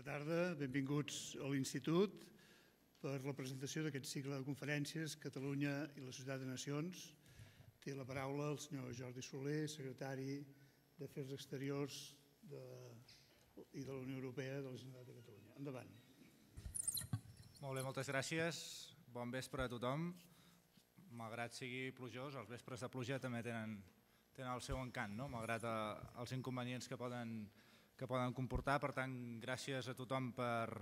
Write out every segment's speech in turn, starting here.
Bona tarda, benvinguts a l'Institut per la presentació d'aquest cicle de conferències Catalunya i la Societat de Nacions. Té la paraula el senyor Jordi Soler, secretari d'Afers Exteriors de, i de la Unió Europea de la Generalitat de Catalunya. Endavant. Molt bé, moltes gràcies. Bon vespre a tothom. Malgrat sigui plujós, els vespres de pluja també tenen, tenen el seu encant, no? malgrat eh, els inconvenients que poden tenir que poden comportar. Per tant, gràcies a tothom per,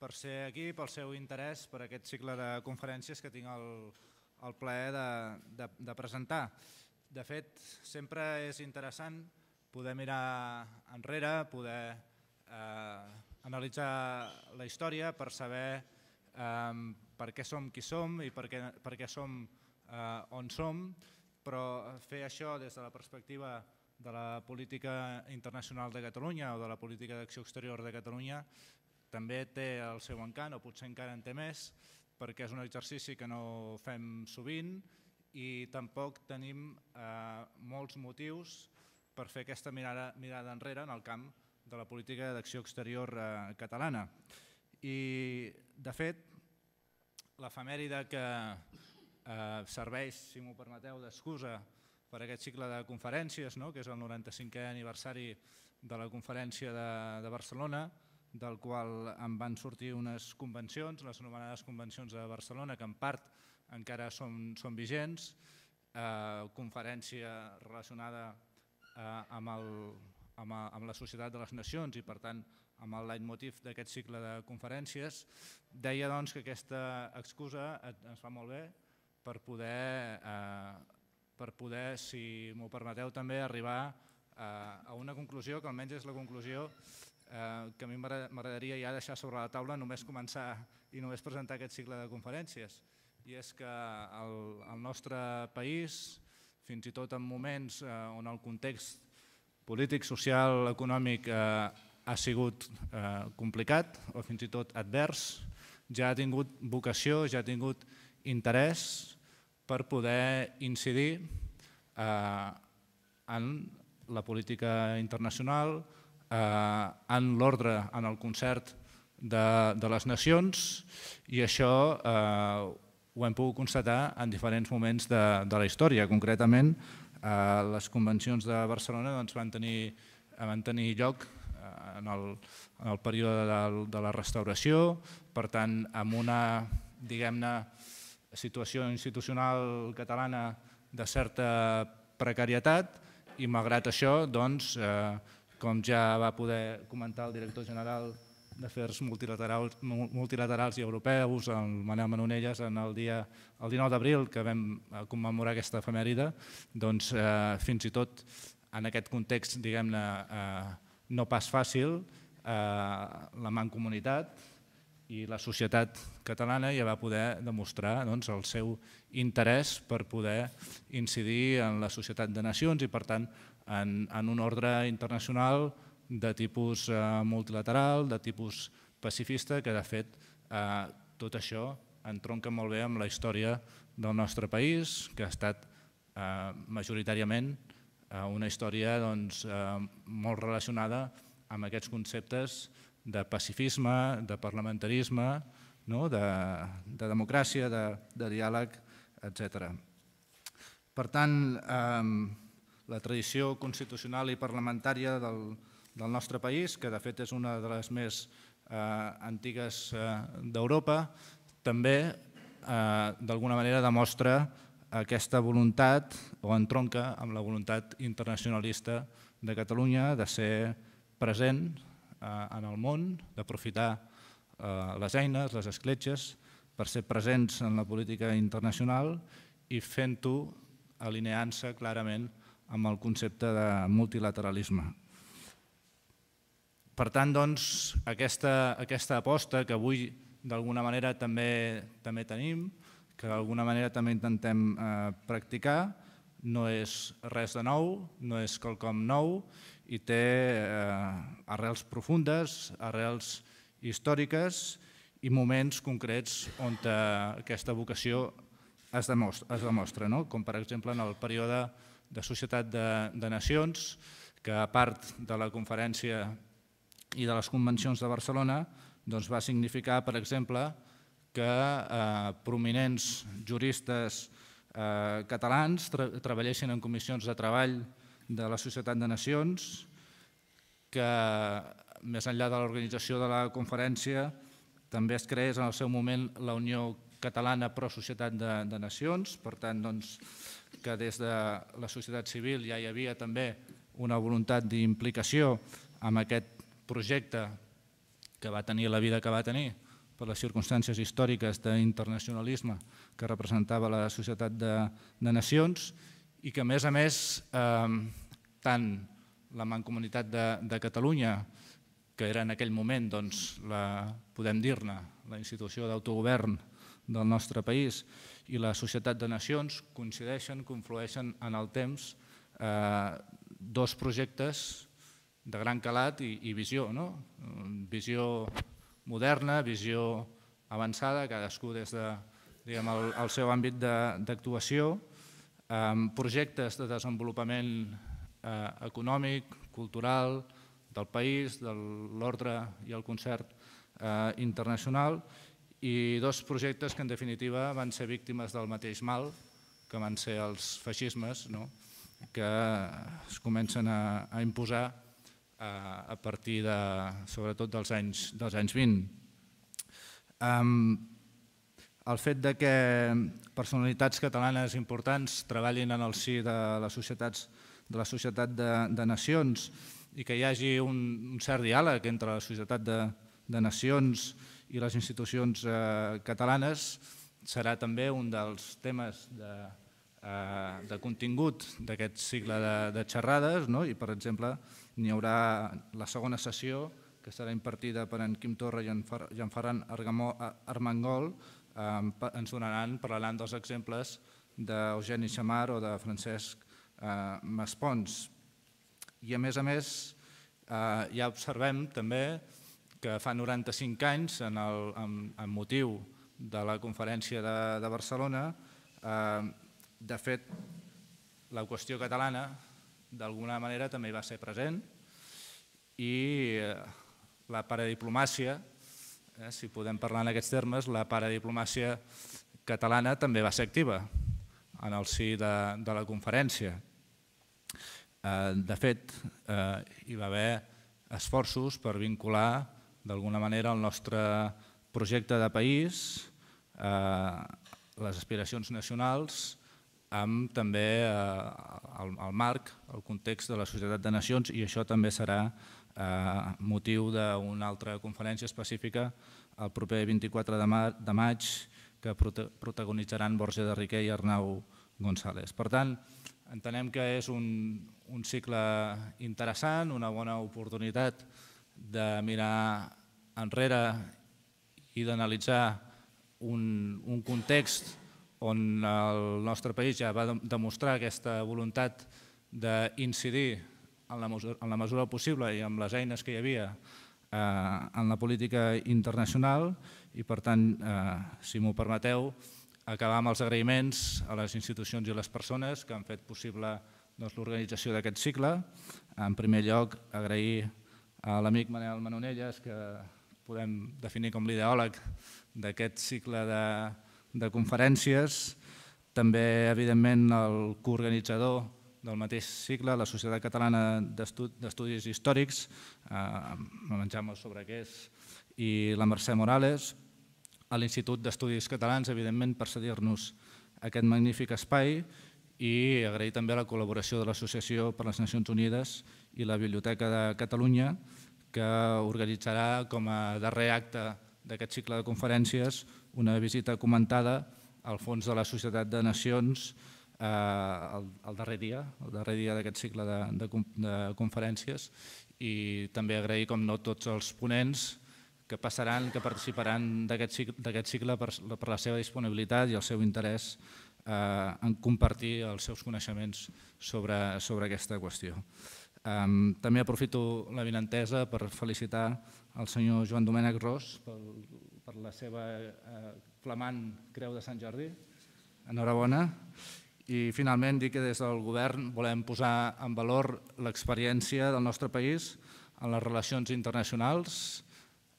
per ser aquí, pel seu interès per aquest cicle de conferències que tinc el, el plaer de, de, de presentar. De fet, sempre és interessant poder mirar enrere, poder eh, analitzar la història per saber eh, per què som qui som i per què, per què som eh, on som, però fer això des de la perspectiva de la política internacional de Catalunya o de la política d'acció exterior de Catalunya també té el seu encant, o potser encara en té més, perquè és un exercici que no fem sovint i tampoc tenim eh, molts motius per fer aquesta mirada, mirada enrere en el camp de la política d'acció exterior eh, catalana. I, de fet, l'efemèride que eh, serveix, si m'ho permeteu, d'excusa per aquest cicle de conferències, no? que és el 95è aniversari de la conferència de, de Barcelona, del qual en van sortir unes convencions, les anomenades convencions de Barcelona, que en part encara són, són vigents, eh, conferència relacionada eh, amb, el, amb, a, amb la Societat de les Nacions i per tant amb el leitmotiv d'aquest cicle de conferències, deia doncs que aquesta excusa ens fa molt bé per poder eh, per poder, si m'ho permeteu també, arribar a una conclusió que almenys és la conclusió eh, que a mi m'agradaria ja deixar sobre la taula només començar i només presentar aquest cicle de conferències. I és que el, el nostre país, fins i tot en moments eh, on el context polític, social, econòmic eh, ha sigut complicat o fins i tot advers, ja ha tingut vocació, ja ha tingut interès per poder incidir eh, en la política internacional, eh, en l'ordre, en el concert de, de les nacions i això eh, ho hem pogut constatar en diferents moments de, de la història. Concretament, eh, les convencions de Barcelona doncs, van, tenir, van tenir lloc eh, en, el, en el període de, de la restauració, per tant, amb una, diguem-ne, situació institucional catalana de certa precarietat i malgrat això, doncs, eh, com ja va poder comentar el director general d'Afers multilaterals, multilaterals i Europeus, el Manel Manonelles, en el dia el 19 d'abril que vam eh, commemorar aquesta efemèride, doncs eh, fins i tot en aquest context, diguem-ne, eh, no pas fàcil, eh, la mancomunitat, i la societat catalana ja va poder demostrar doncs, el seu interès per poder incidir en la societat de nacions i per tant en, en un ordre internacional de tipus eh, multilateral, de tipus pacifista, que de fet eh, tot això entronca molt bé amb la història del nostre país, que ha estat eh, majoritàriament eh, una història doncs, eh, molt relacionada amb aquests conceptes de pacifisme, de parlamentarisme, no? de, de democràcia, de, de diàleg, etc. Per tant, eh, la tradició constitucional i parlamentària del, del nostre país, que de fet és una de les més eh, antigues eh, d'Europa, també eh, d'alguna manera demostra aquesta voluntat o entronca amb la voluntat internacionalista de Catalunya de ser present en el món, d'aprofitar eh, les eines, les escletxes, per ser presents en la política internacional i fent-ho alineant-se clarament amb el concepte de multilateralisme. Per tant, doncs, aquesta, aquesta aposta que avui d'alguna manera també, també tenim, que d'alguna manera també intentem eh, practicar, no és res de nou, no és quelcom nou i té eh, arrels profundes, arrels històriques i moments concrets on eh, aquesta vocació es demostra, es demostra no? com per exemple en el període de Societat de, de Nacions, que a part de la conferència i de les convencions de Barcelona doncs va significar, per exemple, que eh, prominents juristes eh, catalans tra treballessin en comissions de treball eh, de la Societat de Nacions, que més enllà de l'organització de la conferència també es creés en el seu moment la Unió Catalana Pro Societat de, de Nacions, per tant doncs, que des de la societat civil ja hi havia també una voluntat d'implicació amb aquest projecte que va tenir la vida que va tenir per les circumstàncies històriques d'internacionalisme que representava la societat de, de nacions i que a més a més eh, tant la Mancomunitat de, de Catalunya, que era en aquell moment, doncs, la, podem dir-ne, la institució d'autogovern del nostre país i la Societat de Nacions coincideixen, conflueixen en el temps eh, dos projectes de gran calat i, i visió, no? visió moderna, visió avançada, cadascú des de diguem, el, el seu àmbit d'actuació, de, projectes de desenvolupament eh, econòmic, cultural, del país, de l'ordre i el concert eh, internacional i dos projectes que en definitiva van ser víctimes del mateix mal, que van ser els feixismes, no? que es comencen a, a imposar a, eh, a partir de, sobretot dels anys, dels anys 20. Um, el fet de que personalitats catalanes importants treballin en el si de les societats de la societat de, de nacions i que hi hagi un, un cert diàleg entre la societat de, de nacions i les institucions eh, catalanes serà també un dels temes de, eh, de contingut d'aquest cicle de, de xerrades no? i per exemple n'hi haurà la segona sessió que serà impartida per en Quim Torra i en Ferran Argamó, Armengol ens donaran parlant dels exemples d'Eugeni Xamar o de Francesc eh, Maspons. I a més a més, eh, ja observem també que fa 95 anys, en, el, en, en motiu de la conferència de, de Barcelona, eh, de fet, la qüestió catalana d'alguna manera també va ser present i la paradiplomàcia eh, si podem parlar en aquests termes, la paradiplomàcia catalana també va ser activa en el si de, de la conferència. Eh, de fet, eh, hi va haver esforços per vincular d'alguna manera el nostre projecte de país, eh, les aspiracions nacionals, amb també eh, el, el marc, el context de la societat de nacions i això també serà important Eh, motiu d'una altra conferència específica el proper 24 de, maig que protagonitzaran Borja de Riquet i Arnau González. Per tant, entenem que és un, un cicle interessant, una bona oportunitat de mirar enrere i d'analitzar un, un context on el nostre país ja va demostrar aquesta voluntat d'incidir en la, mesura, en la mesura possible i amb les eines que hi havia eh, en la política internacional i per tant, eh, si m'ho permeteu, acabar amb els agraïments a les institucions i a les persones que han fet possible doncs, l'organització d'aquest cicle. En primer lloc, agrair a l'amic Manel Manonelles, que podem definir com l'ideòleg d'aquest cicle de, de conferències, també, evidentment, el coorganitzador del mateix cicle, la Societat Catalana d'Estudis Històrics, eh, amb en Jaume Sobrequés i la Mercè Morales, a l'Institut d'Estudis Catalans, evidentment, per cedir-nos aquest magnífic espai i agrair també la col·laboració de l'Associació per les Nacions Unides i la Biblioteca de Catalunya, que organitzarà com a darrer acte d'aquest cicle de conferències una visita comentada al fons de la Societat de Nacions Eh, el, darrer dia, el darrer dia d'aquest cicle de, de, de conferències i també agrair, com no, tots els ponents que passaran, que participaran d'aquest cicle, cicle per, per la seva disponibilitat i el seu interès eh, en compartir els seus coneixements sobre, sobre aquesta qüestió. Eh, també aprofito la vinentesa per felicitar el senyor Joan Domènec Ros per, per la seva eh, flamant Creu de Sant Jordi. Enhorabona. Enhorabona i finalment dir que des del govern volem posar en valor l'experiència del nostre país en les relacions internacionals,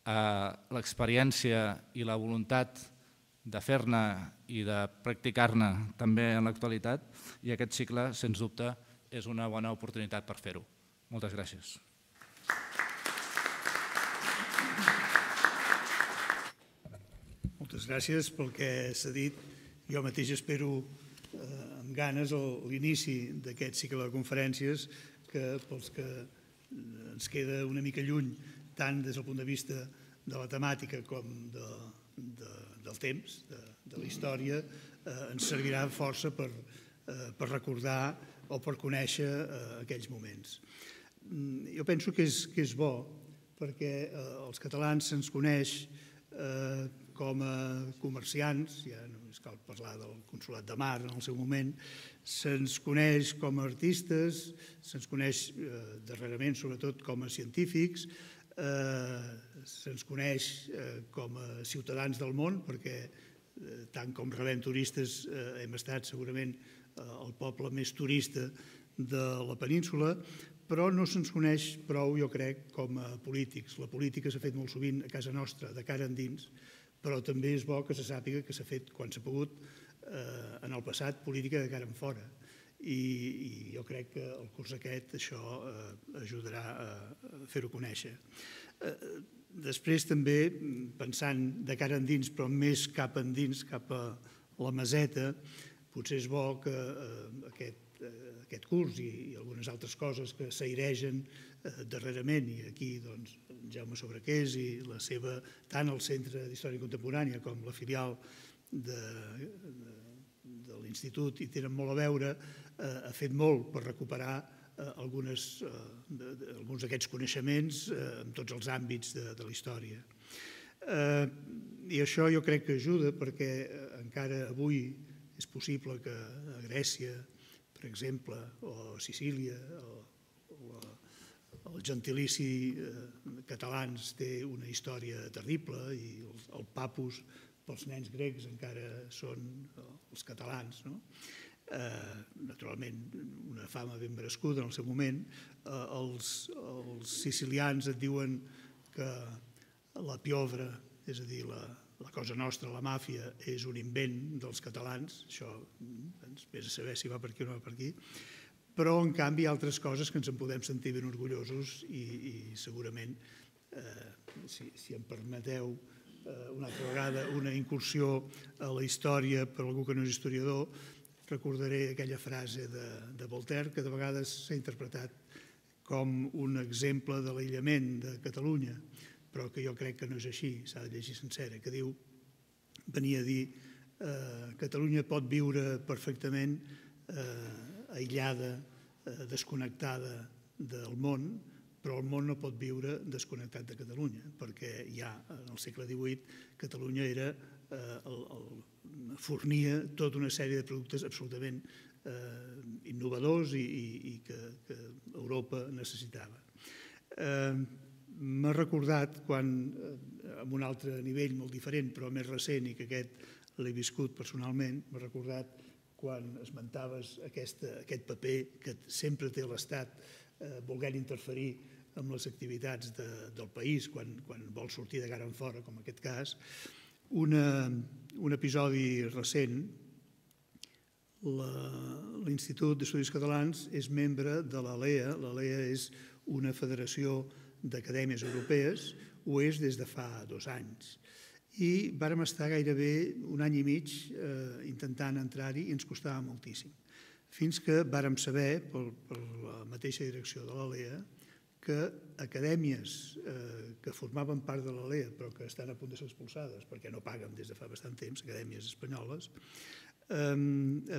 eh, l'experiència i la voluntat de fer-ne i de practicar-ne també en l'actualitat i aquest cicle, sens dubte, és una bona oportunitat per fer-ho. Moltes gràcies. Moltes gràcies pel que s'ha dit. Jo mateix espero Eh, amb ganes l'inici d'aquest cicle de conferències que pels que eh, ens queda una mica lluny tant des del punt de vista de la temàtica com de, de, del temps, de, de la història, eh, ens servirà força per, eh, per recordar o per conèixer eh, aquells moments. Mm, jo penso que és, que és bo perquè eh, els catalans se'ns coneix eh, com a comerciants, ja no ens doncs cal parlar del Consolat de Mar en el seu moment, se'ns coneix com a artistes, se'ns coneix eh, darrerament sobretot com a científics, eh, se'ns coneix eh, com a ciutadans del món, perquè eh, tant com rebem turistes eh, hem estat segurament eh, el poble més turista de la península, però no se'ns coneix prou, jo crec, com a polítics. La política s'ha fet molt sovint a casa nostra, de cara endins, dins, però també és bo que se sàpiga que s'ha fet quan s'ha pogut eh, en el passat política de cara en fora. I, i jo crec que el curs aquest això eh, ajudarà a, a fer-ho conèixer. Eh, després també, pensant de cara endins, però més cap endins, cap a la meseta, potser és bo que eh, aquest Eh, aquest curs i, i algunes altres coses que s'airegen eh, darrerament i aquí doncs, en Jaume Sobrequés i la seva, tant el Centre d'Història Contemporània com la filial de, de, de l'Institut i tenen molt a veure, eh, ha fet molt per recuperar eh, algunes, eh, de, de, alguns d'aquests coneixements eh, en tots els àmbits de, de la història. I això jo crec que ajuda perquè encara avui és possible que a Grècia, per exemple, o Sicília, o, el gentilici eh, catalans té una història terrible i el, papus pels nens grecs encara són eh, els catalans, no? Eh, naturalment una fama ben merescuda en el seu moment, eh, els, els sicilians et diuen que la piovra, és a dir, la, la cosa nostra, la màfia, és un invent dels catalans, això mm, ens ve a saber si va per aquí o no va per aquí, però en canvi hi ha altres coses que ens en podem sentir ben orgullosos i, i segurament, eh, si, si em permeteu eh, una altra vegada una incursió a la història per algú que no és historiador, recordaré aquella frase de, de Voltaire que de vegades s'ha interpretat com un exemple de l'aïllament de Catalunya però que jo crec que no és així, s'ha de llegir sencera, que diu, venia a dir, eh, Catalunya pot viure perfectament eh, aïllada, eh, desconnectada del món, però el món no pot viure desconnectat de Catalunya, perquè ja en el segle XVIII Catalunya era, eh, el, el, fornia tota una sèrie de productes absolutament eh, innovadors i, i, i que, que Europa necessitava. Eh, m'ha recordat quan, en eh, un altre nivell molt diferent, però més recent i que aquest l'he viscut personalment, m'ha recordat quan esmentaves aquesta, aquest paper que sempre té l'Estat eh, volent interferir amb les activitats de, del país quan, quan vol sortir de cara en fora, com en aquest cas, una, un episodi recent, l'Institut d'Estudis Catalans és membre de l'ALEA. L'ALEA és una federació d'acadèmies europees, ho és des de fa dos anys. I vàrem estar gairebé un any i mig eh, intentant entrar-hi i ens costava moltíssim. Fins que vàrem saber, per, per la mateixa direcció de l'ALEA, que acadèmies eh, que formaven part de l'ALEA però que estan a punt de ser expulsades perquè no paguen des de fa bastant temps, acadèmies espanyoles, eh,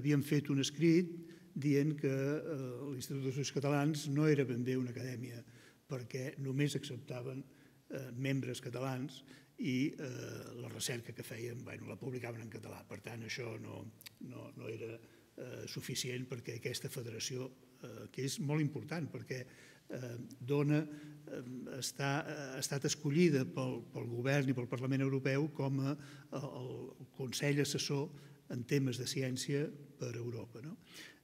havien fet un escrit dient que eh, l'Institut d'Estudis Catalans no era ben bé una acadèmia perquè només acceptaven eh, membres catalans i eh, la recerca que feien bueno, la publicaven en català. Per tant, això no, no, no era suficient perquè aquesta federació, que és molt important perquè dona, està, ha estat escollida pel, pel govern i pel Parlament Europeu com a, el Consell Assessor en temes de ciència per a Europa. No?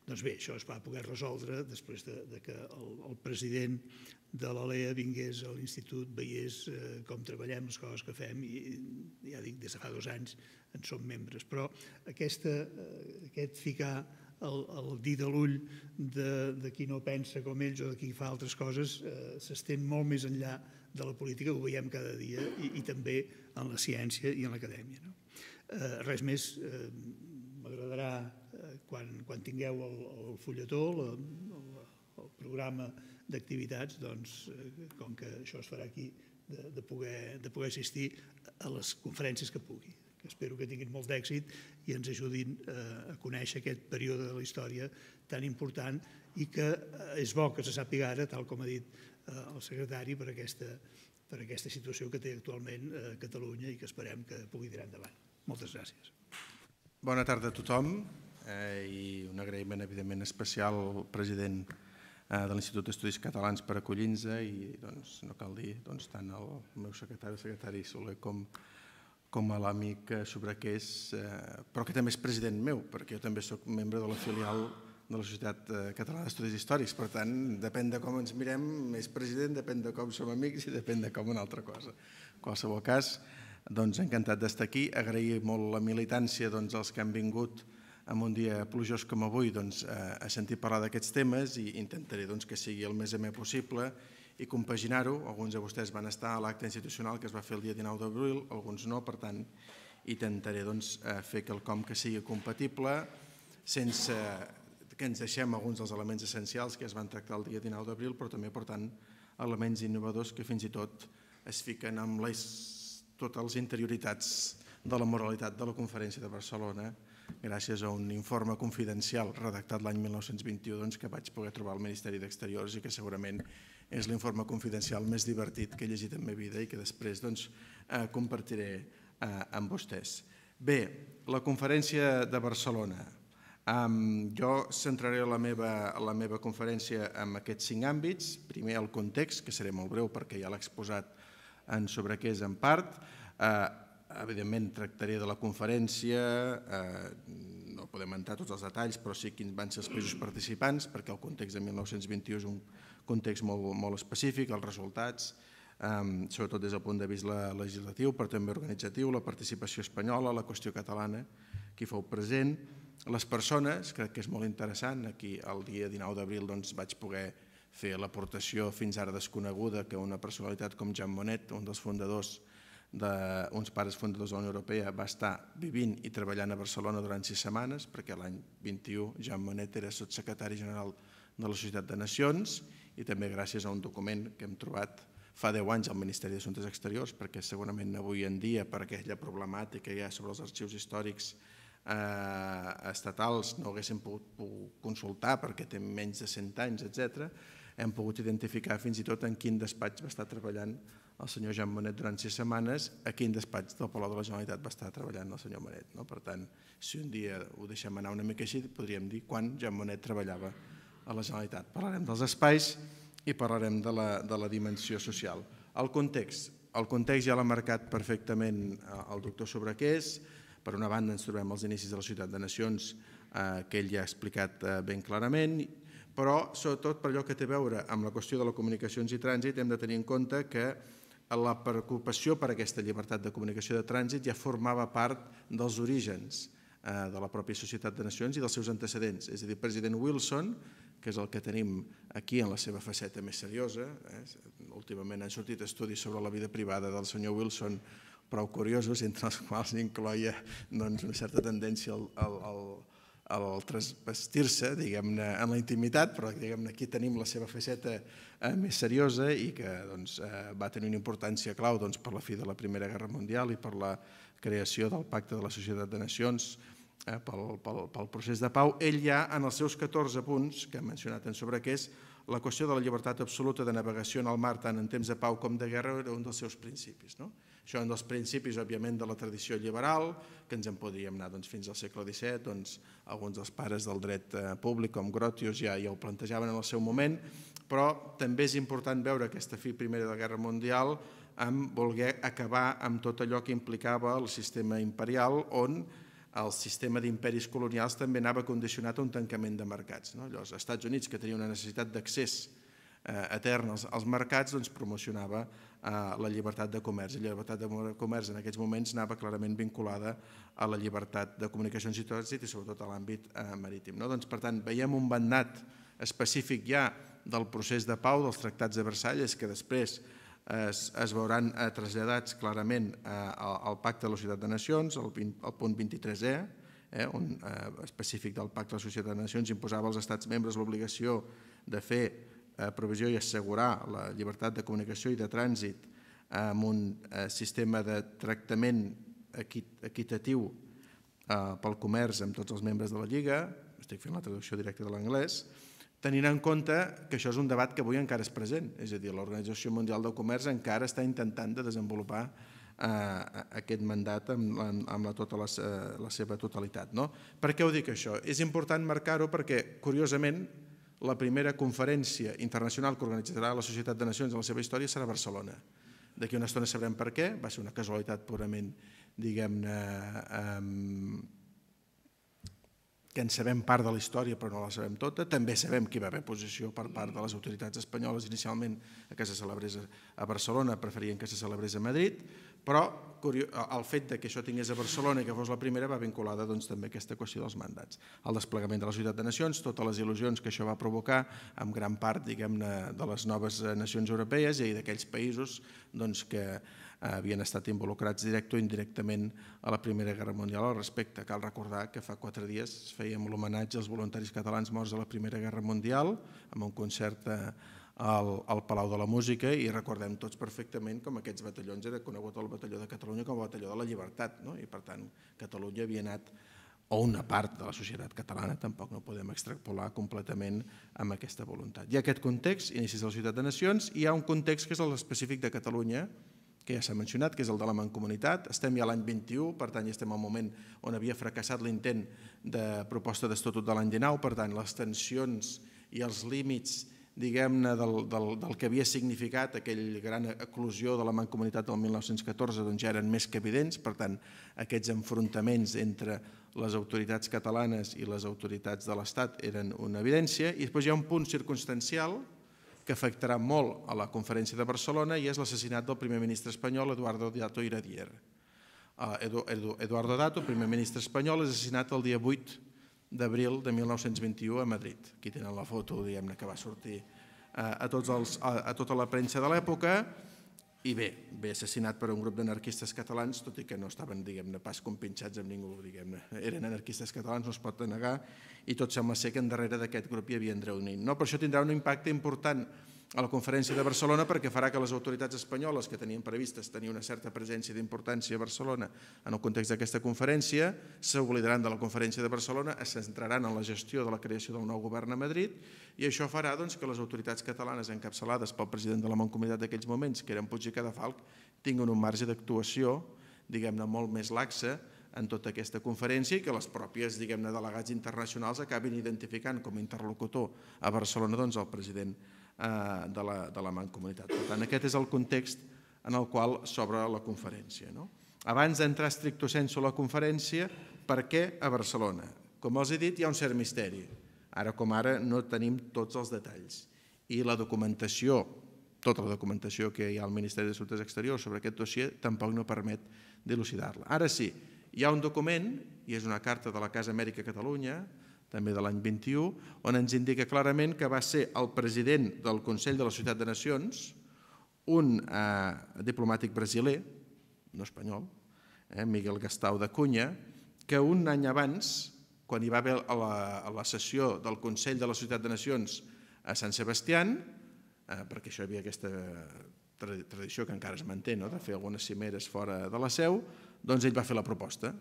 Doncs bé, això es va poder resoldre després de, de que el, el president de l'ALEA vingués a l'institut, veiés eh, com treballem, les coses que fem, i ja dic, des de fa dos anys en som membres. Però aquesta, eh, aquest ficar el, el dit a l'ull de, de qui no pensa com ells o de qui fa altres coses eh, s'estén molt més enllà de la política, ho veiem cada dia, i, i també en la ciència i en l'acadèmia. No? Eh, res més, eh, m'agradarà quan, quan tingueu el, el fulletó, el, el programa d'activitats, doncs, eh, com que això es farà aquí, de, de, poder, de poder assistir a les conferències que pugui. Espero que tinguin molt d'èxit i ens ajudin eh, a conèixer aquest període de la història tan important i que eh, és bo que se sàpiga ara, tal com ha dit el secretari, per aquesta, per aquesta situació que té actualment Catalunya i que esperem que pugui tirar endavant. Moltes gràcies. Bona tarda a tothom eh, i un agraïment evidentment especial al president eh, de l'Institut d'Estudis Catalans per acollir-nos eh, i doncs, no cal dir doncs, tant el meu secretari, el secretari Soler com, com a l'amic eh, Sobraqués, eh, però que també és president meu, perquè jo també sóc membre de la filial de la Societat eh, Catalana d'Estudis Històrics. Per tant, depèn de com ens mirem, és president, depèn de com som amics i depèn de com una altra cosa. En qualsevol cas, doncs encantat d'estar aquí. Agrair molt la militància doncs, als que han vingut en un dia plujós com avui doncs, eh, a sentir parlar d'aquests temes i intentaré doncs, que sigui el més amè possible i compaginar-ho. Alguns de vostès van estar a l'acte institucional que es va fer el dia 19 d'abril, alguns no, per tant, intentaré doncs, eh, fer quelcom que sigui compatible sense que ens deixem alguns dels elements essencials que es van tractar el dia 19 d'abril, però també, per tant, elements innovadors que fins i tot es fiquen amb les, totes les interioritats de la moralitat de la conferència de Barcelona, gràcies a un informe confidencial redactat l'any 1921 doncs, que vaig poder trobar al Ministeri d'Exteriors i que segurament és l'informe confidencial més divertit que he llegit en la meva vida i que després doncs, eh, compartiré eh, amb vostès. Bé, la conferència de Barcelona. Um, jo centraré la meva, la meva conferència en aquests cinc àmbits. Primer, el context, que seré molt breu perquè ja l'ha exposat en sobre què és en part. Eh, Evidentment tractaré de la conferència, eh, no podem entrar tots els detalls, però sí quins van ser els països participants, perquè el context de 1921 és un context molt, molt específic, els resultats, eh, sobretot des del punt de vista legislatiu, però també organitzatiu, la participació espanyola, la qüestió catalana, qui fou present, les persones, crec que és molt interessant, aquí el dia 19 d'abril doncs, vaig poder fer l'aportació fins ara desconeguda que una personalitat com Jean Monnet, un dels fundadors de d'uns pares fundadors de la Unió Europea va estar vivint i treballant a Barcelona durant sis setmanes, perquè l'any 21 Jean Monnet era sotsecretari general de la Societat de Nacions i també gràcies a un document que hem trobat fa 10 anys al Ministeri d'Assumptes Exteriors, perquè segurament avui en dia, per aquella problemàtica que hi ha sobre els arxius històrics eh, estatals, no haguéssim pogut, pogut consultar perquè té menys de 100 anys, etc hem pogut identificar fins i tot en quin despatx va estar treballant el senyor Jean Monet durant sis setmanes, a quin despatx del Palau de la Generalitat va estar treballant el senyor Monet. No? Per tant, si un dia ho deixem anar una mica així, podríem dir quan Jean Monet treballava a la Generalitat. Parlarem dels espais i parlarem de la, de la dimensió social. El context. El context ja l'ha marcat perfectament eh, el doctor Sobrequés. Per una banda, ens trobem als inicis de la Ciutat de Nacions, eh, que ell ja ha explicat eh, ben clarament, però sobretot per allò que té a veure amb la qüestió de la comunicacions i trànsit hem de tenir en compte que la preocupació per aquesta llibertat de comunicació de trànsit ja formava part dels orígens eh, de la pròpia Societat de Nacions i dels seus antecedents. És a dir, president Wilson, que és el que tenim aquí en la seva faceta més seriosa, eh? últimament han sortit estudis sobre la vida privada del senyor Wilson prou curiosos, entre els quals incloia doncs, una certa tendència al, al, al el transvestir-se, diguem-ne, en la intimitat, però diguem-ne aquí tenim la seva faceta eh, més seriosa i que doncs, eh, va tenir una importància clau doncs, per la fi de la Primera Guerra Mundial i per la creació del Pacte de la Societat de Nacions eh, pel, pel, pel procés de pau. Ell ja, en els seus 14 punts, que hem mencionat en sobre què és, la qüestió de la llibertat absoluta de navegació en el mar tant en temps de pau com de guerra era un dels seus principis. No? Això en els principis, òbviament, de la tradició liberal, que ens en podríem anar doncs, fins al segle XVII, doncs, alguns dels pares del dret eh, públic, com Grotius, ja, ja ho plantejaven en el seu moment, però també és important veure aquesta fi primera de la Guerra Mundial amb voler acabar amb tot allò que implicava el sistema imperial, on el sistema d'imperis colonials també anava condicionat a un tancament de mercats. No? Llavors, els Estats Units, que tenia una necessitat d'accés a Eh, eternes als mercats, doncs promocionava eh, la llibertat de comerç. I la llibertat de comerç en aquests moments anava clarament vinculada a la llibertat de comunicacions i tòxit i sobretot a l'àmbit eh, marítim. No? Doncs, per tant, veiem un bandat específic ja del procés de pau dels tractats de Versalles que després es, es veuran traslladats clarament al, al Pacte de la Societat de Nacions, al, 20, al punt 23è, e, eh, un eh, específic del Pacte de la Societat de Nacions, imposava als Estats membres l'obligació de fer Eh, provisió i assegurar la llibertat de comunicació i de trànsit eh, amb un eh, sistema de tractament equitatiu pel comerç amb tots els membres de la Lliga, estic fent la traducció directa de l'anglès, tenint en compte que això és un debat que avui encara és present, és a dir, l'Organització Mundial del Comerç encara està intentant de desenvolupar aquest mandat amb, amb, la, tota la, la seva totalitat. No? Per què ho dic això? És important marcar-ho perquè, curiosament, la primera conferència internacional que organitzarà la Societat de Nacions en la seva història serà a Barcelona. D'aquí una estona sabrem per què, va ser una casualitat purament, diguem-ne, que en sabem part de la història però no la sabem tota. També sabem que hi va haver posició per part de les autoritats espanyoles inicialment que se celebrés a Barcelona, preferien que se celebrés a Madrid, però el fet de que això tingués a Barcelona i que fos la primera va vinculada doncs, també a aquesta qüestió dels mandats. El desplegament de la Ciutat de Nacions, totes les il·lusions que això va provocar amb gran part de les noves eh, nacions europees i d'aquells països doncs, que eh, havien estat involucrats directe o indirectament a la Primera Guerra Mundial al respecte. Cal recordar que fa quatre dies fèiem l'homenatge als voluntaris catalans morts a la Primera Guerra Mundial amb un concert a eh, al, al Palau de la Música i recordem tots perfectament com aquests batallons era conegut el batalló de Catalunya com el batalló de la llibertat no? i per tant Catalunya havia anat o una part de la societat catalana, tampoc no podem extrapolar completament amb aquesta voluntat. Hi ha aquest context, inicis de la Ciutat de Nacions, i hi ha un context que és l'específic de Catalunya, que ja s'ha mencionat, que és el de la mancomunitat. Estem ja l'any 21, per tant, ja estem al moment on havia fracassat l'intent de proposta d'estatut de l'any 19, per tant, les tensions i els límits diguem-ne, del, del, del que havia significat aquell gran eclosió de la mancomunitat del 1914 doncs ja eren més que evidents, per tant, aquests enfrontaments entre les autoritats catalanes i les autoritats de l'Estat eren una evidència, i després hi ha un punt circumstancial que afectarà molt a la conferència de Barcelona i és l'assassinat del primer ministre espanyol Eduardo Dato Iradier. Ah, Eduardo Dato, primer ministre espanyol, és assassinat el dia 8 d'abril de 1921 a Madrid. Aquí tenen la foto diguem-ne que va sortir eh, a, tots els, a, a tota la premsa de l'època i bé, bé assassinat per un grup d'anarquistes catalans, tot i que no estaven diguem-ne pas compinxats amb ningú, diguem-ne, eren anarquistes catalans, no es pot denegar, i tot sembla ser que darrere d'aquest grup hi havia Andreu Nin. No? Per això tindrà un impacte important a la conferència de Barcelona perquè farà que les autoritats espanyoles que tenien previstes tenir una certa presència d'importància a Barcelona en el context d'aquesta conferència s'oblidaran de la conferència de Barcelona, es centraran en la gestió de la creació del nou govern a Madrid i això farà doncs, que les autoritats catalanes encapçalades pel president de la Mancomunitat d'aquells moments, que eren Puig i Cadafalc, tinguin un marge d'actuació diguem-ne molt més laxa en tota aquesta conferència i que les pròpies diguem-ne delegats internacionals acabin identificant com a interlocutor a Barcelona doncs, el president Eh, de la, de la mancomunitat. Per tant, aquest és el context en el qual s'obre la conferència. No? Abans d'entrar estricto sensu a la conferència, per què a Barcelona? Com els he dit, hi ha un cert misteri. Ara com ara no tenim tots els detalls. I la documentació, tota la documentació que hi ha al Ministeri de Soltes Exteriors sobre aquest dossier tampoc no permet dilucidar-la. Ara sí, hi ha un document, i és una carta de la Casa Amèrica Catalunya, també de l'any 21, on ens indica clarament que va ser el president del Consell de la Ciutat de Nacions, un eh, diplomàtic brasiler, no espanyol, eh, Miguel Gastau de Cunha, que un any abans, quan hi va haver a la, sessió del Consell de la Ciutat de Nacions a Sant Sebastián, eh, perquè això hi havia aquesta eh, tradició que encara es manté, no? de fer algunes cimeres fora de la seu, doncs ell va fer la proposta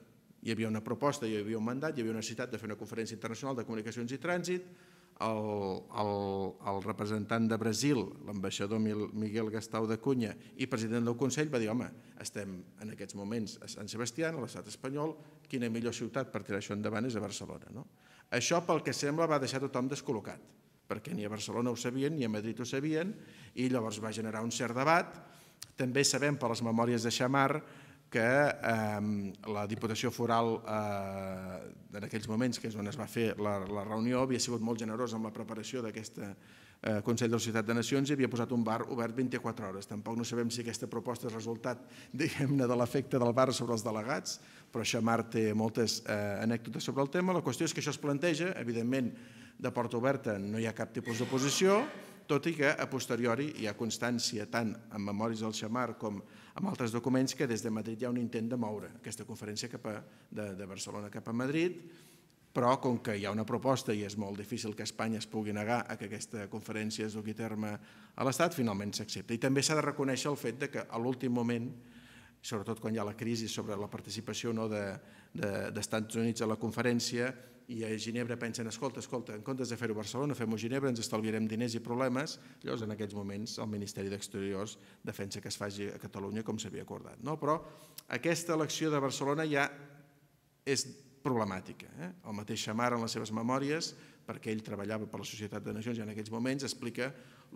hi havia una proposta, hi havia un mandat, hi havia una necessitat de fer una conferència internacional de comunicacions i trànsit. El, el, el representant de Brasil, l'ambaixador Miguel Gastau de Cunha i president del Consell va dir, home, estem en aquests moments a Sant Sebastià, a l'estat espanyol, quina millor ciutat per tirar això endavant és a Barcelona. No? Això, pel que sembla, va deixar tothom descol·locat, perquè ni a Barcelona ho sabien, ni a Madrid ho sabien, i llavors va generar un cert debat. També sabem per les memòries de Xamar que eh, la Diputació Foral, eh, en aquells moments que és on es va fer la, la reunió, havia sigut molt generosa amb la preparació d'aquest eh, Consell de la Societat de Nacions i havia posat un bar obert 24 hores. Tampoc no sabem si aquesta proposta és resultat, diguem-ne, de l'efecte del bar sobre els delegats, però Xamar té moltes eh, anècdotes sobre el tema. La qüestió és que això es planteja, evidentment, de porta oberta no hi ha cap tipus d'oposició, tot i que a posteriori hi ha constància tant en memòries del Xamar com en amb altres documents que des de Madrid hi ha un intent de moure aquesta conferència cap a, de, de Barcelona cap a Madrid, però com que hi ha una proposta i és molt difícil que Espanya es pugui negar a que aquesta conferència es dugui a terme a l'Estat, finalment s'accepta. I també s'ha de reconèixer el fet de que a l'últim moment, sobretot quan hi ha la crisi sobre la participació no, d'Estats de, Units a la conferència, i a Ginebra pensen, escolta, escolta, en comptes de fer-ho a Barcelona, fem-ho a Ginebra, ens estalviarem diners i problemes, llavors en aquests moments el Ministeri d'Exteriors defensa que es faci a Catalunya com s'havia acordat. No? Però aquesta elecció de Barcelona ja és problemàtica. Eh? El mateix Xamar en les seves memòries, perquè ell treballava per la Societat de Nacions i en aquests moments explica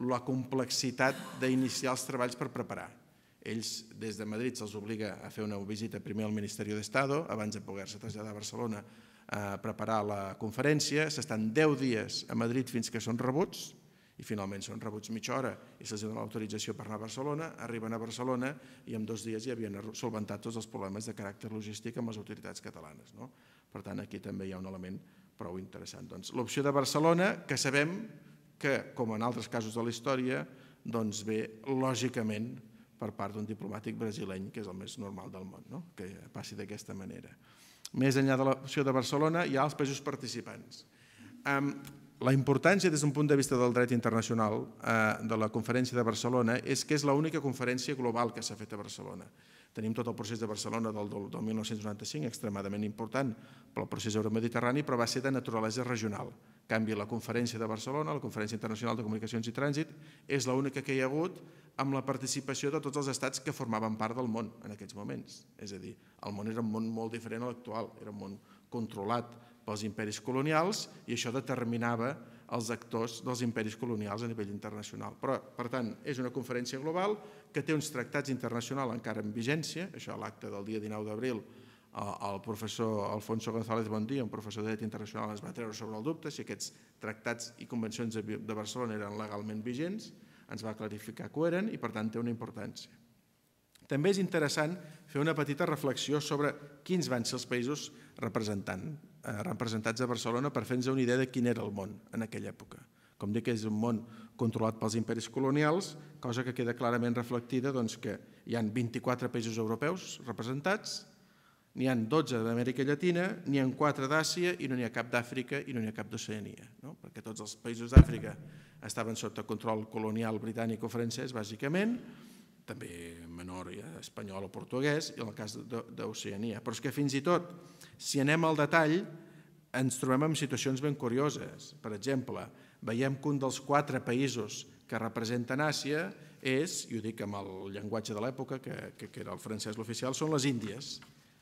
la complexitat d'iniciar els treballs per preparar. Ells, des de Madrid, se'ls obliga a fer una visita primer al Ministeri d'Estado, abans de poder-se traslladar a Barcelona a preparar la conferència, s'estan 10 dies a Madrid fins que són rebuts, i finalment són rebuts mitja hora i se'ls dona l'autorització per anar a Barcelona, arriben a Barcelona i en dos dies ja havien solventat tots els problemes de caràcter logístic amb les autoritats catalanes. No? Per tant, aquí també hi ha un element prou interessant. Doncs, L'opció de Barcelona, que sabem que, com en altres casos de la història, doncs ve lògicament per part d'un diplomàtic brasileny, que és el més normal del món, no? que passi d'aquesta manera. Més enllà de l'opció de Barcelona hi ha els països participants. La importància des d'un punt de vista del dret internacional eh, de la conferència de Barcelona és que és l'única conferència global que s'ha fet a Barcelona. Tenim tot el procés de Barcelona del, del 1995, extremadament important pel procés euromediterrani, però va ser de naturalesa regional. En canvi, la conferència de Barcelona, la Conferència Internacional de Comunicacions i Trànsit, és l'única que hi ha hagut amb la participació de tots els estats que formaven part del món en aquests moments. És a dir, el món era un món molt diferent a l'actual, era un món controlat pels imperis colonials i això determinava els actors dels imperis colonials a nivell internacional. Però, per tant, és una conferència global que té uns tractats internacionals encara en vigència, això a l'acte del dia 19 d'abril eh, el professor Alfonso González Bondí, un professor de dret internacional, ens va treure sobre el dubte si aquests tractats i convencions de Barcelona eren legalment vigents, ens va clarificar que ho eren i per tant té una importància. També és interessant fer una petita reflexió sobre quins van ser els països eh, representats a Barcelona per fer-nos una idea de quin era el món en aquella època. Com dic, és un món controlat pels imperis colonials, cosa que queda clarament reflectida doncs, que hi ha 24 països europeus representats, n'hi ha 12 d'Amèrica Llatina, n'hi ha 4 d'Àsia i no n'hi ha cap d'Àfrica i no n'hi ha cap d'Oceania, no? perquè tots els països d'Àfrica estaven sota control colonial britànic o francès, bàsicament, també menor espanyol o portuguès, i en el cas d'Oceania. Però és que fins i tot, si anem al detall, ens trobem en situacions ben curioses. Per exemple, veiem que un dels quatre països que representen Àsia és, i ho dic amb el llenguatge de l'època, que, que, que era el francès l'oficial, són les Índies.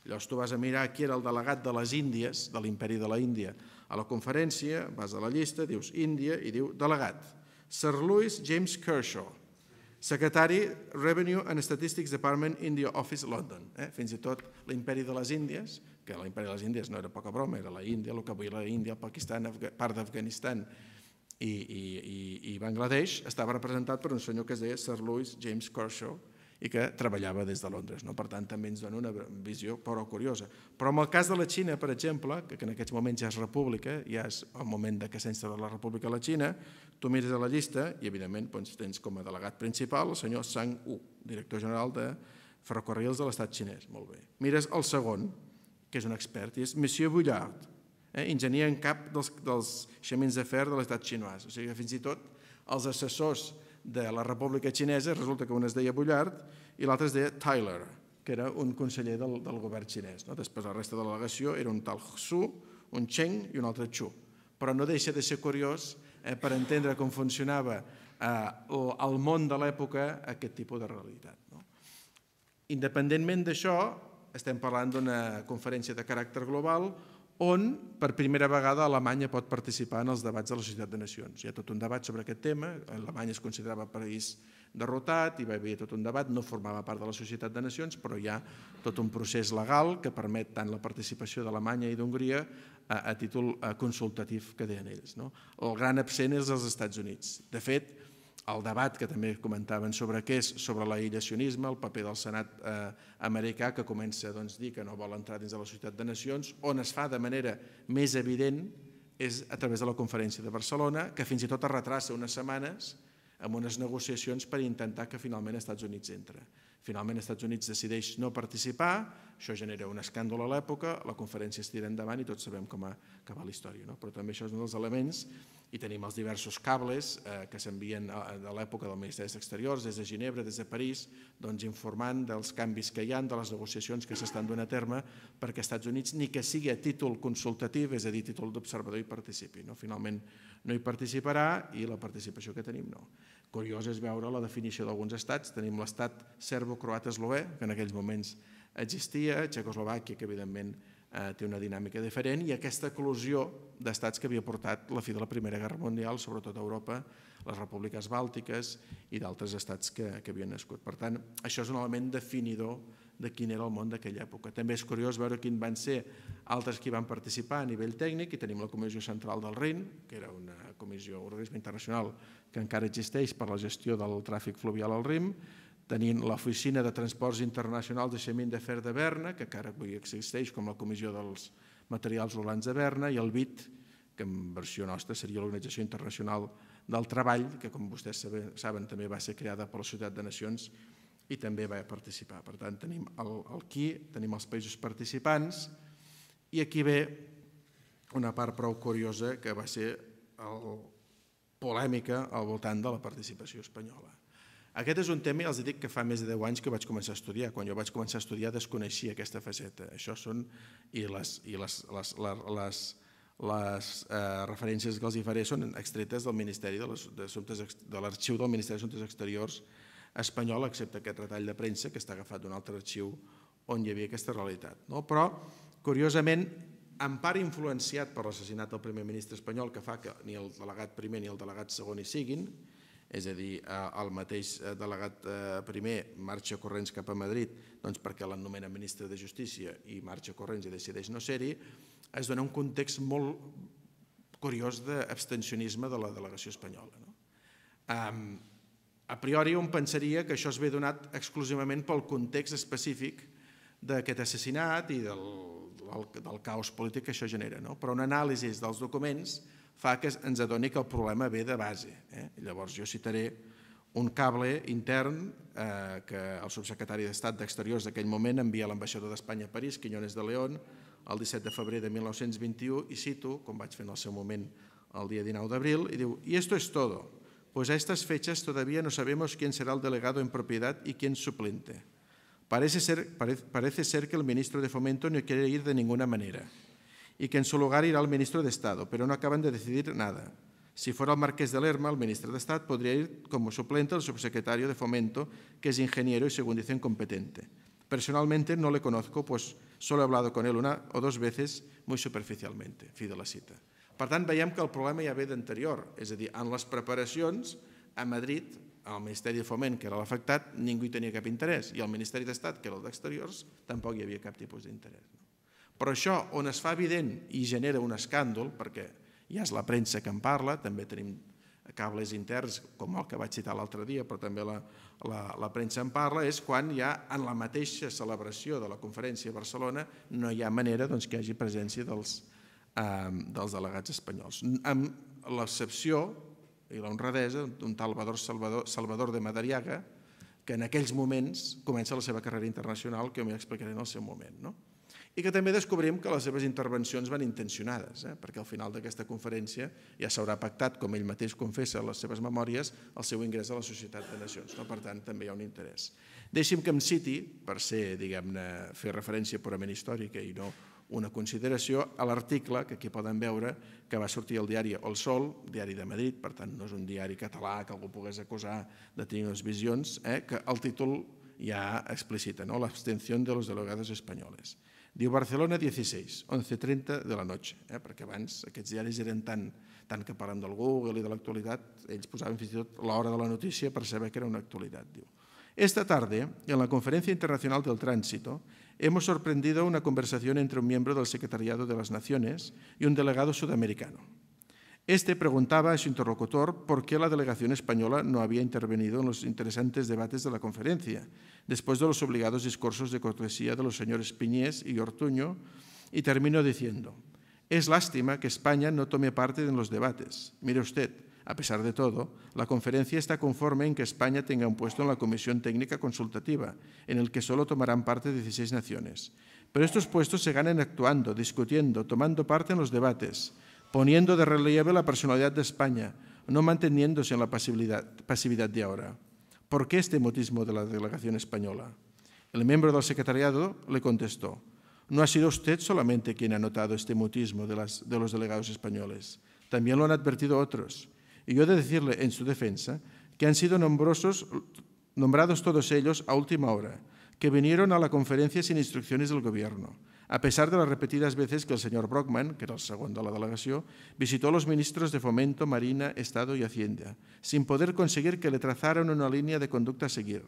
Llavors tu vas a mirar qui era el delegat de les Índies, de l'imperi de la Índia. A la conferència vas a la llista, dius Índia i diu delegat. Sir Louis James Kershaw, secretari Revenue and Statistics Department, India Office, London. Eh? Fins i tot l'imperi de les Índies que l'imperi de les Índies no era poca broma, era la Índia, el que avui la Índia, el Pakistan, part d'Afganistan i, i, i, i Bangladesh, estava representat per un senyor que es deia Sir Louis James Kershaw i que treballava des de Londres. No? Per tant, també ens dona una visió però curiosa. Però en el cas de la Xina, per exemple, que en aquests moments ja és república, ja és el moment de que de la república a la Xina, tu mires a la llista i, evidentment, doncs, tens com a delegat principal el senyor Sang Wu, director general de ferrocarrils de l'estat xinès. Molt bé. Mires el segon, que és un expert, i és Monsieur Bullard, eh, enginyer en cap dels, dels xamins de fer de l'estat xinoès. O sigui, fins i tot els assessors de la República Xinesa, resulta que un es deia Bullard i l'altre es deia Tyler, que era un conseller del, del govern xinès. No? Després la resta de la delegació era un tal Xu, un Cheng i un altre Chu. Però no deixa de ser curiós eh, per entendre com funcionava eh, el, el món de l'època aquest tipus de realitat. No? Independentment d'això, estem parlant d'una conferència de caràcter global on per primera vegada Alemanya pot participar en els debats de la Societat de Nacions. Hi ha tot un debat sobre aquest tema, Alemanya es considerava país derrotat, hi va haver tot un debat, no formava part de la Societat de Nacions, però hi ha tot un procés legal que permet tant la participació d'Alemanya i d'Hongria a, eh, a títol eh, consultatiu que deien ells. No? El gran absent és els Estats Units. De fet, el debat que també comentaven sobre què és, sobre l'aïllacionisme, el paper del Senat eh, americà que comença doncs, a doncs, dir que no vol entrar dins de la Societat de Nacions, on es fa de manera més evident és a través de la conferència de Barcelona, que fins i tot es retrassa unes setmanes amb unes negociacions per intentar que finalment els Estats Units entra. Finalment, els Estats Units decideix no participar, això genera un escàndol a l'època, la conferència es tira endavant i tots sabem com acaba la història. No? Però també això és un dels elements i tenim els diversos cables eh, que s'envien de l'època del Ministeri d'Exteriors, des de Ginebra, des de París, doncs informant dels canvis que hi han, de les negociacions que s'estan donant a terme perquè els Estats Units, ni que sigui a títol consultatiu, és a dir, títol d'observador, hi participi. No? Finalment no hi participarà i la participació que tenim no. Curiós és veure la definició d'alguns estats. Tenim l'estat serbo-croat-eslové, que en aquells moments existia, Txecoslovàquia, que evidentment eh, té una dinàmica diferent, i aquesta eclosió d'estats que havia portat la fi de la Primera Guerra Mundial, sobretot a Europa, les repúbliques bàltiques i d'altres estats que, que havien nascut. Per tant, això és un element definidor de quin era el món d'aquella època. També és curiós veure quin van ser altres que van participar a nivell tècnic, i tenim la Comissió Central del RIN, que era una comissió, organisme internacional que encara existeix per la gestió del tràfic fluvial al RIM, tenint l'Oficina de Transports Internacionals de Xemín de Fer de Berna, que encara avui existeix com la Comissió dels Materials Rolans de Berna, i el BIT, que en versió nostra seria l'Organització Internacional del Treball, que com vostès saben també va ser creada per la Ciutat de Nacions i també va participar. Per tant, tenim el, el qui, tenim els països participants i aquí ve una part prou curiosa que va ser el, polèmica al voltant de la participació espanyola. Aquest és un tema, els dic, que fa més de 10 anys que vaig començar a estudiar. Quan jo vaig començar a estudiar desconeixia aquesta faceta. Això són, i les, i les, les, les, les, les eh, referències que els hi faré són extretes del Ministeri de l'Arxiu de del Ministeri d'Assumptes Exteriors espanyol, excepte aquest retall de premsa que està agafat d'un altre arxiu on hi havia aquesta realitat. No? Però, curiosament, en part influenciat per l'assassinat del primer ministre espanyol, que fa que ni el delegat primer ni el delegat segon hi siguin, és a dir, eh, el mateix eh, delegat eh, primer marxa corrents cap a Madrid doncs perquè l'anomena ministre de Justícia i marxa corrents i decideix no ser-hi, es dona un context molt curiós d'abstencionisme de la delegació espanyola. No? Um, a priori, un pensaria que això es ve donat exclusivament pel context específic d'aquest assassinat i del el, del caos polític que això genera, no? però una anàlisi dels documents fa que ens adoni que el problema ve de base. Eh? Llavors jo citaré un cable intern eh, que el subsecretari d'Estat d'Exteriors d'aquell moment envia a l'ambaixador d'Espanya a París, Quiñones de León, el 17 de febrer de 1921, i cito, com vaig fer en el seu moment el dia 19 d'abril, i diu, i esto es todo, pues a estas fechas todavía no sabemos quién será el delegado en propiedad y quién suplente. Parece ser, pare, parece ser que el ministro de Fomento no quiere ir de ninguna manera y que en su lugar irá el ministro de Estado, pero no acaban de decidir nada. Si fuera el marqués de Lerma, el ministro de Estado podría ir como suplente al subsecretario de Fomento, que es ingeniero y, según dicen, competente. Personalmente no le conozco, pues solo he hablado con él una o dos veces muy superficialmente. Fi de la cita. Per tant, veiem que el problema ja ve d'anterior, és a dir, en les preparacions a Madrid el Ministeri de Foment, que era l'afectat, ningú hi tenia cap interès, i el Ministeri d'Estat, que era el d'Exteriors, tampoc hi havia cap tipus d'interès. Però això, on es fa evident i genera un escàndol, perquè ja és la premsa que en parla, també tenim cables interns, com el que vaig citar l'altre dia, però també la, la, la premsa en parla, és quan ja en la mateixa celebració de la conferència a Barcelona no hi ha manera doncs, que hi hagi presència dels, eh, dels delegats espanyols. Amb l'excepció i la honradesa d'un tal Salvador, Salvador, de Madariaga, que en aquells moments comença la seva carrera internacional, que jo m'hi explicaré en el seu moment. No? I que també descobrim que les seves intervencions van intencionades, eh? perquè al final d'aquesta conferència ja s'haurà pactat, com ell mateix confessa a les seves memòries, el seu ingrés a la Societat de Nacions. No? Per tant, també hi ha un interès. Deixi'm que em citi, per ser, diguem-ne, fer referència purament històrica i no una consideració a l'article que aquí poden veure que va sortir al diari El Sol, diari de Madrid, per tant no és un diari català que algú pogués acusar de tenir unes visions, eh, que el títol ja explicita, no? l'abstenció de los delegados españoles. Diu Barcelona 16, 11.30 de la noche, eh, perquè abans aquests diaris eren tan, tant que parlen del Google i de l'actualitat, ells posaven fins i tot l'hora de la notícia per saber que era una actualitat. Diu. Esta tarde, en la conferència Internacional del trànsito, hemos sorprendido una conversación entre un miembro del Secretariado de las Naciones y un delegado sudamericano. Este preguntaba a su interlocutor por qué la delegación española no había intervenido en los interesantes debates de la conferencia, después de los obligados discursos de cortesía de los señores Piñés y Ortuño, y terminó diciendo, es lástima que España no tome parte en los debates. Mire usted, a pesar de todo, la conferencia está conforme en que España tenga un puesto en la Comisión Técnica Consultativa, en el que solo tomarán parte 16 naciones. Pero estos puestos se ganan actuando, discutiendo, tomando parte en los debates, poniendo de relieve la personalidad de España, no manteniéndose en la pasividad, de ahora. ¿Por qué este mutismo de la delegación española? El miembro del secretariado le contestó, no ha sido usted solamente quien ha notado este mutismo de los delegados españoles, también lo han advertido otros. Y yo he de decirle en su defensa que han sido nombrados todos ellos a última hora, que vinieron a la conferencia sin instrucciones del Gobierno, a pesar de las repetidas veces que el señor Brockman, que era el segundo de la delegación, visitó a los ministros de Fomento, Marina, Estado y Hacienda, sin poder conseguir que le trazaran una línea de conducta a seguir,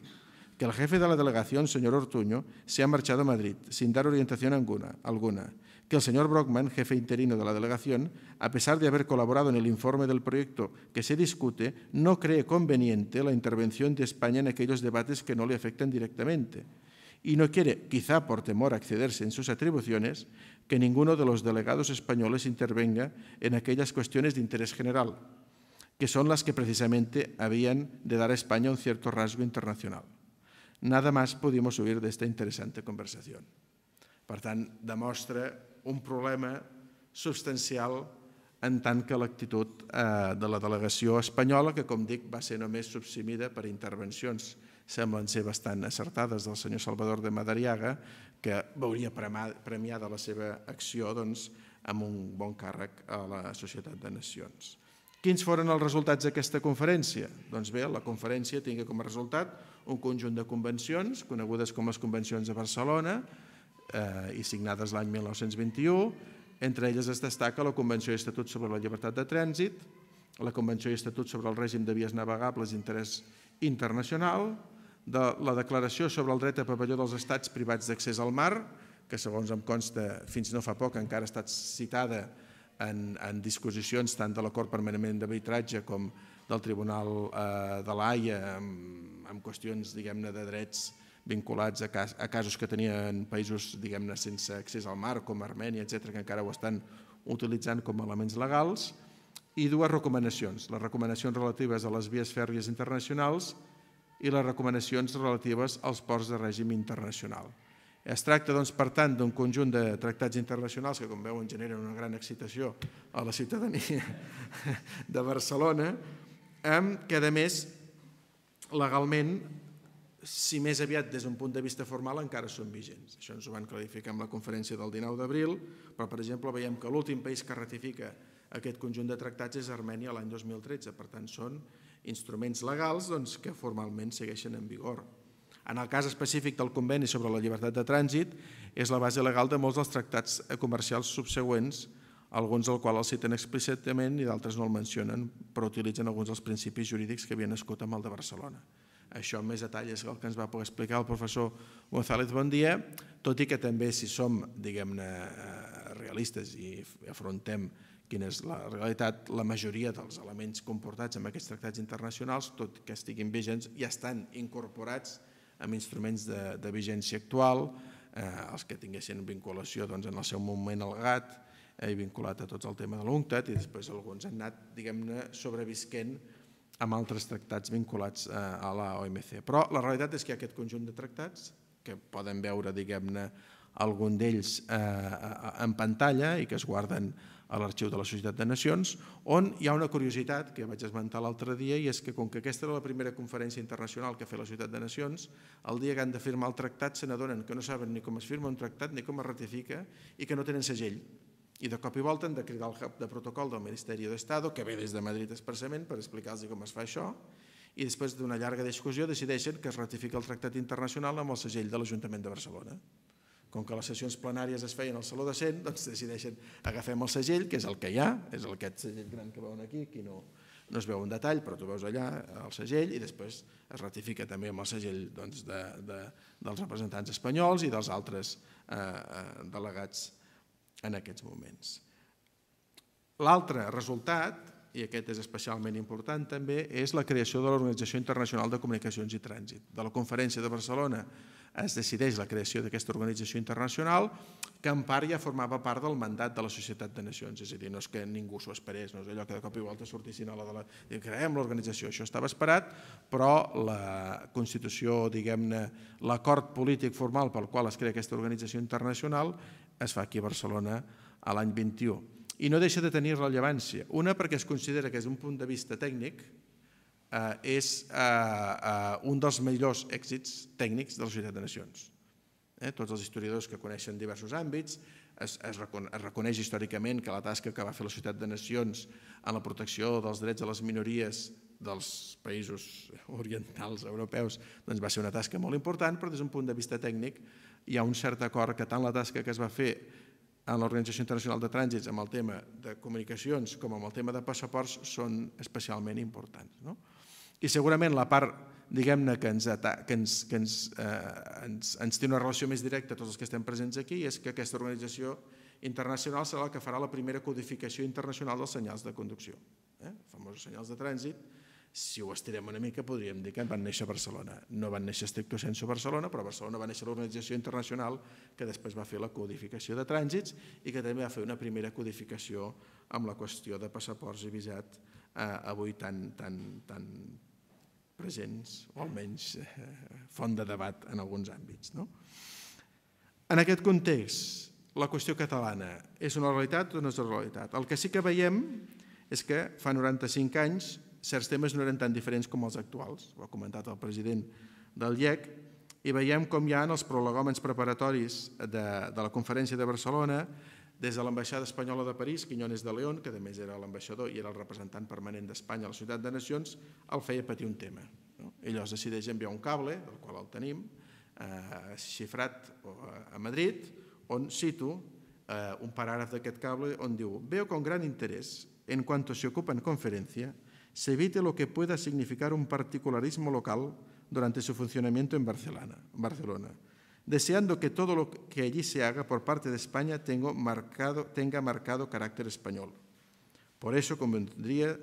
que el jefe de la delegación, señor Ortuño, se ha marchado a Madrid, sin dar orientación alguna, alguna que el señor Brockman, jefe interino de la delegación, a pesar de haber colaborado en el informe del proyecto que se discute, no cree conveniente la intervención de España en aquellos debates que no le afectan directamente y no quiere, quizá por temor a accederse en sus atribuciones, que ninguno de los delegados españoles intervenga en aquellas cuestiones de interés general, que son las que precisamente habían de dar a España un cierto rasgo internacional. Nada más pudimos oír de esta interesante conversación. Per tant, un problema substancial en tant que l'actitud eh, de la delegació espanyola, que com dic va ser només subsimida per intervencions semblen ser bastant acertades del senyor Salvador de Madariaga, que veuria premiada la seva acció doncs, amb un bon càrrec a la Societat de Nacions. Quins foren els resultats d'aquesta conferència? Doncs bé, la conferència tingué com a resultat un conjunt de convencions, conegudes com les convencions de Barcelona, eh, i signades l'any 1921. Entre elles es destaca la Convenció i Estatut sobre la Llibertat de Trànsit, la Convenció i Estatut sobre el Règim de Vies Navegables d'Interès Internacional, de la Declaració sobre el dret a pavelló dels estats privats d'accés al mar, que segons em consta fins no fa poc encara ha estat citada en, en disposicions tant de l'Acord Permanent d'Arbitratge com del Tribunal eh, de l'AIA amb, amb qüestions, diguem-ne, de drets vinculats a, cas, a casos que tenien països diguem-ne sense accés al mar, com Armènia, etc que encara ho estan utilitzant com a elements legals, i dues recomanacions, les recomanacions relatives a les vies fèrries internacionals i les recomanacions relatives als ports de règim internacional. Es tracta, doncs, per tant, d'un conjunt de tractats internacionals que, com veuen, generen una gran excitació a la ciutadania de Barcelona, que, a més, legalment si més aviat des d'un punt de vista formal encara són vigents. Això ens ho van clarificar amb la conferència del 19 d'abril, però per exemple veiem que l'últim país que ratifica aquest conjunt de tractats és Armènia l'any 2013, per tant són instruments legals doncs, que formalment segueixen en vigor. En el cas específic del conveni sobre la llibertat de trànsit, és la base legal de molts dels tractats comercials subsegüents, alguns del qual els citen explícitament i d'altres no el mencionen, però utilitzen alguns dels principis jurídics que havien nascut amb el de Barcelona. Això més detall és el que ens va poder explicar el professor González Bondia, tot i que també si som, diguem-ne, eh, realistes i afrontem quina és la realitat, la majoria dels elements comportats en aquests tractats internacionals, tot que estiguin vigents, ja estan incorporats amb instruments de, de vigència actual, eh, els que tinguessin vinculació doncs, en el seu moment al GAT, eh, vinculat a tot el tema de l'UNCTAD, i després alguns han anat, diguem-ne, sobrevisquent amb altres tractats vinculats eh, a la OMC. Però la realitat és que aquest conjunt de tractats, que poden veure, diguem-ne, algun d'ells eh, en pantalla i que es guarden a l'Arxiu de la Societat de Nacions, on hi ha una curiositat que vaig esmentar l'altre dia i és que com que aquesta era la primera conferència internacional que ha fet la Societat de Nacions, el dia que han de firmar el tractat se n'adonen que no saben ni com es firma un tractat ni com es ratifica i que no tenen segell. I de cop i volta han de cridar el hub de protocol del Ministeri d'Estat, que ve des de Madrid expressament per explicar-los com es fa això, i després d'una llarga discussió decideixen que es ratifica el Tractat Internacional amb el segell de l'Ajuntament de Barcelona. Com que les sessions plenàries es feien al Saló de Cent, doncs decideixen agafem el segell, que és el que hi ha, és el aquest segell gran que veuen aquí, aquí no, no es veu en detall, però tu veus allà eh, el segell i després es ratifica també amb el segell doncs, de, de, dels representants espanyols i dels altres eh, eh delegats espanyols en aquests moments. L'altre resultat, i aquest és especialment important també, és la creació de l'Organització Internacional de Comunicacions i Trànsit. De la Conferència de Barcelona es decideix la creació d'aquesta organització internacional que en part ja formava part del mandat de la Societat de Nacions, és a dir, no és que ningú s'ho esperés, no és allò que de cop i volta sortissin a la de la... creem l'organització, això estava esperat, però la Constitució, diguem-ne, l'acord polític formal pel qual es crea aquesta organització internacional es fa aquí a Barcelona a l'any 21. I no deixa de tenir rellevància. Una, perquè es considera que és un punt de vista tècnic eh, és eh, eh, un dels millors èxits tècnics de la Societat de Nacions. Eh? Tots els historiadors que coneixen diversos àmbits es, es, recone es reconeix històricament que la tasca que va fer la Societat de Nacions en la protecció dels drets de les minories dels països orientals europeus doncs va ser una tasca molt important, però des d'un punt de vista tècnic hi ha un cert acord que tant la tasca que es va fer en l'Organització Internacional de Trànsits amb el tema de comunicacions com amb el tema de passaports són especialment importants. No? I segurament la part diguem-ne que, ens, que, ens, que ens, eh, ens, ens té una relació més directa a tots els que estem presents aquí és que aquesta organització internacional serà la que farà la primera codificació internacional dels senyals de conducció, eh? els famosos senyals de trànsit, si ho estirem una mica, podríem dir que van néixer a Barcelona. No van néixer estricto sense Barcelona, però a Barcelona va néixer l'organització internacional que després va fer la codificació de trànsits i que també va fer una primera codificació amb la qüestió de passaports i visat eh, avui tan, tan, tan presents o almenys eh, font de debat en alguns àmbits. No? En aquest context, la qüestió catalana és una realitat o no és una realitat? El que sí que veiem és que fa 95 anys certs temes no eren tan diferents com els actuals, ho ha comentat el president del IEC, i veiem com hi ha en els prolegòmens preparatoris de, de la conferència de Barcelona, des de l'ambaixada espanyola de París, Quiñones de León, que a més era l'ambaixador i era el representant permanent d'Espanya a la Ciutat de Nacions, el feia patir un tema. No? Ell es decideix enviar un cable, del qual el tenim, eh, xifrat eh, a Madrid, on cito eh, un paràgraf d'aquest cable on diu «Veo con gran interés, en cuanto se ocupa en conferencia, se evite lo que pueda significar un particularismo local durante su funcionamiento en Barcelona, deseando que todo lo que allí se haga por parte de España tenga marcado, carácter español. Por eso convendría,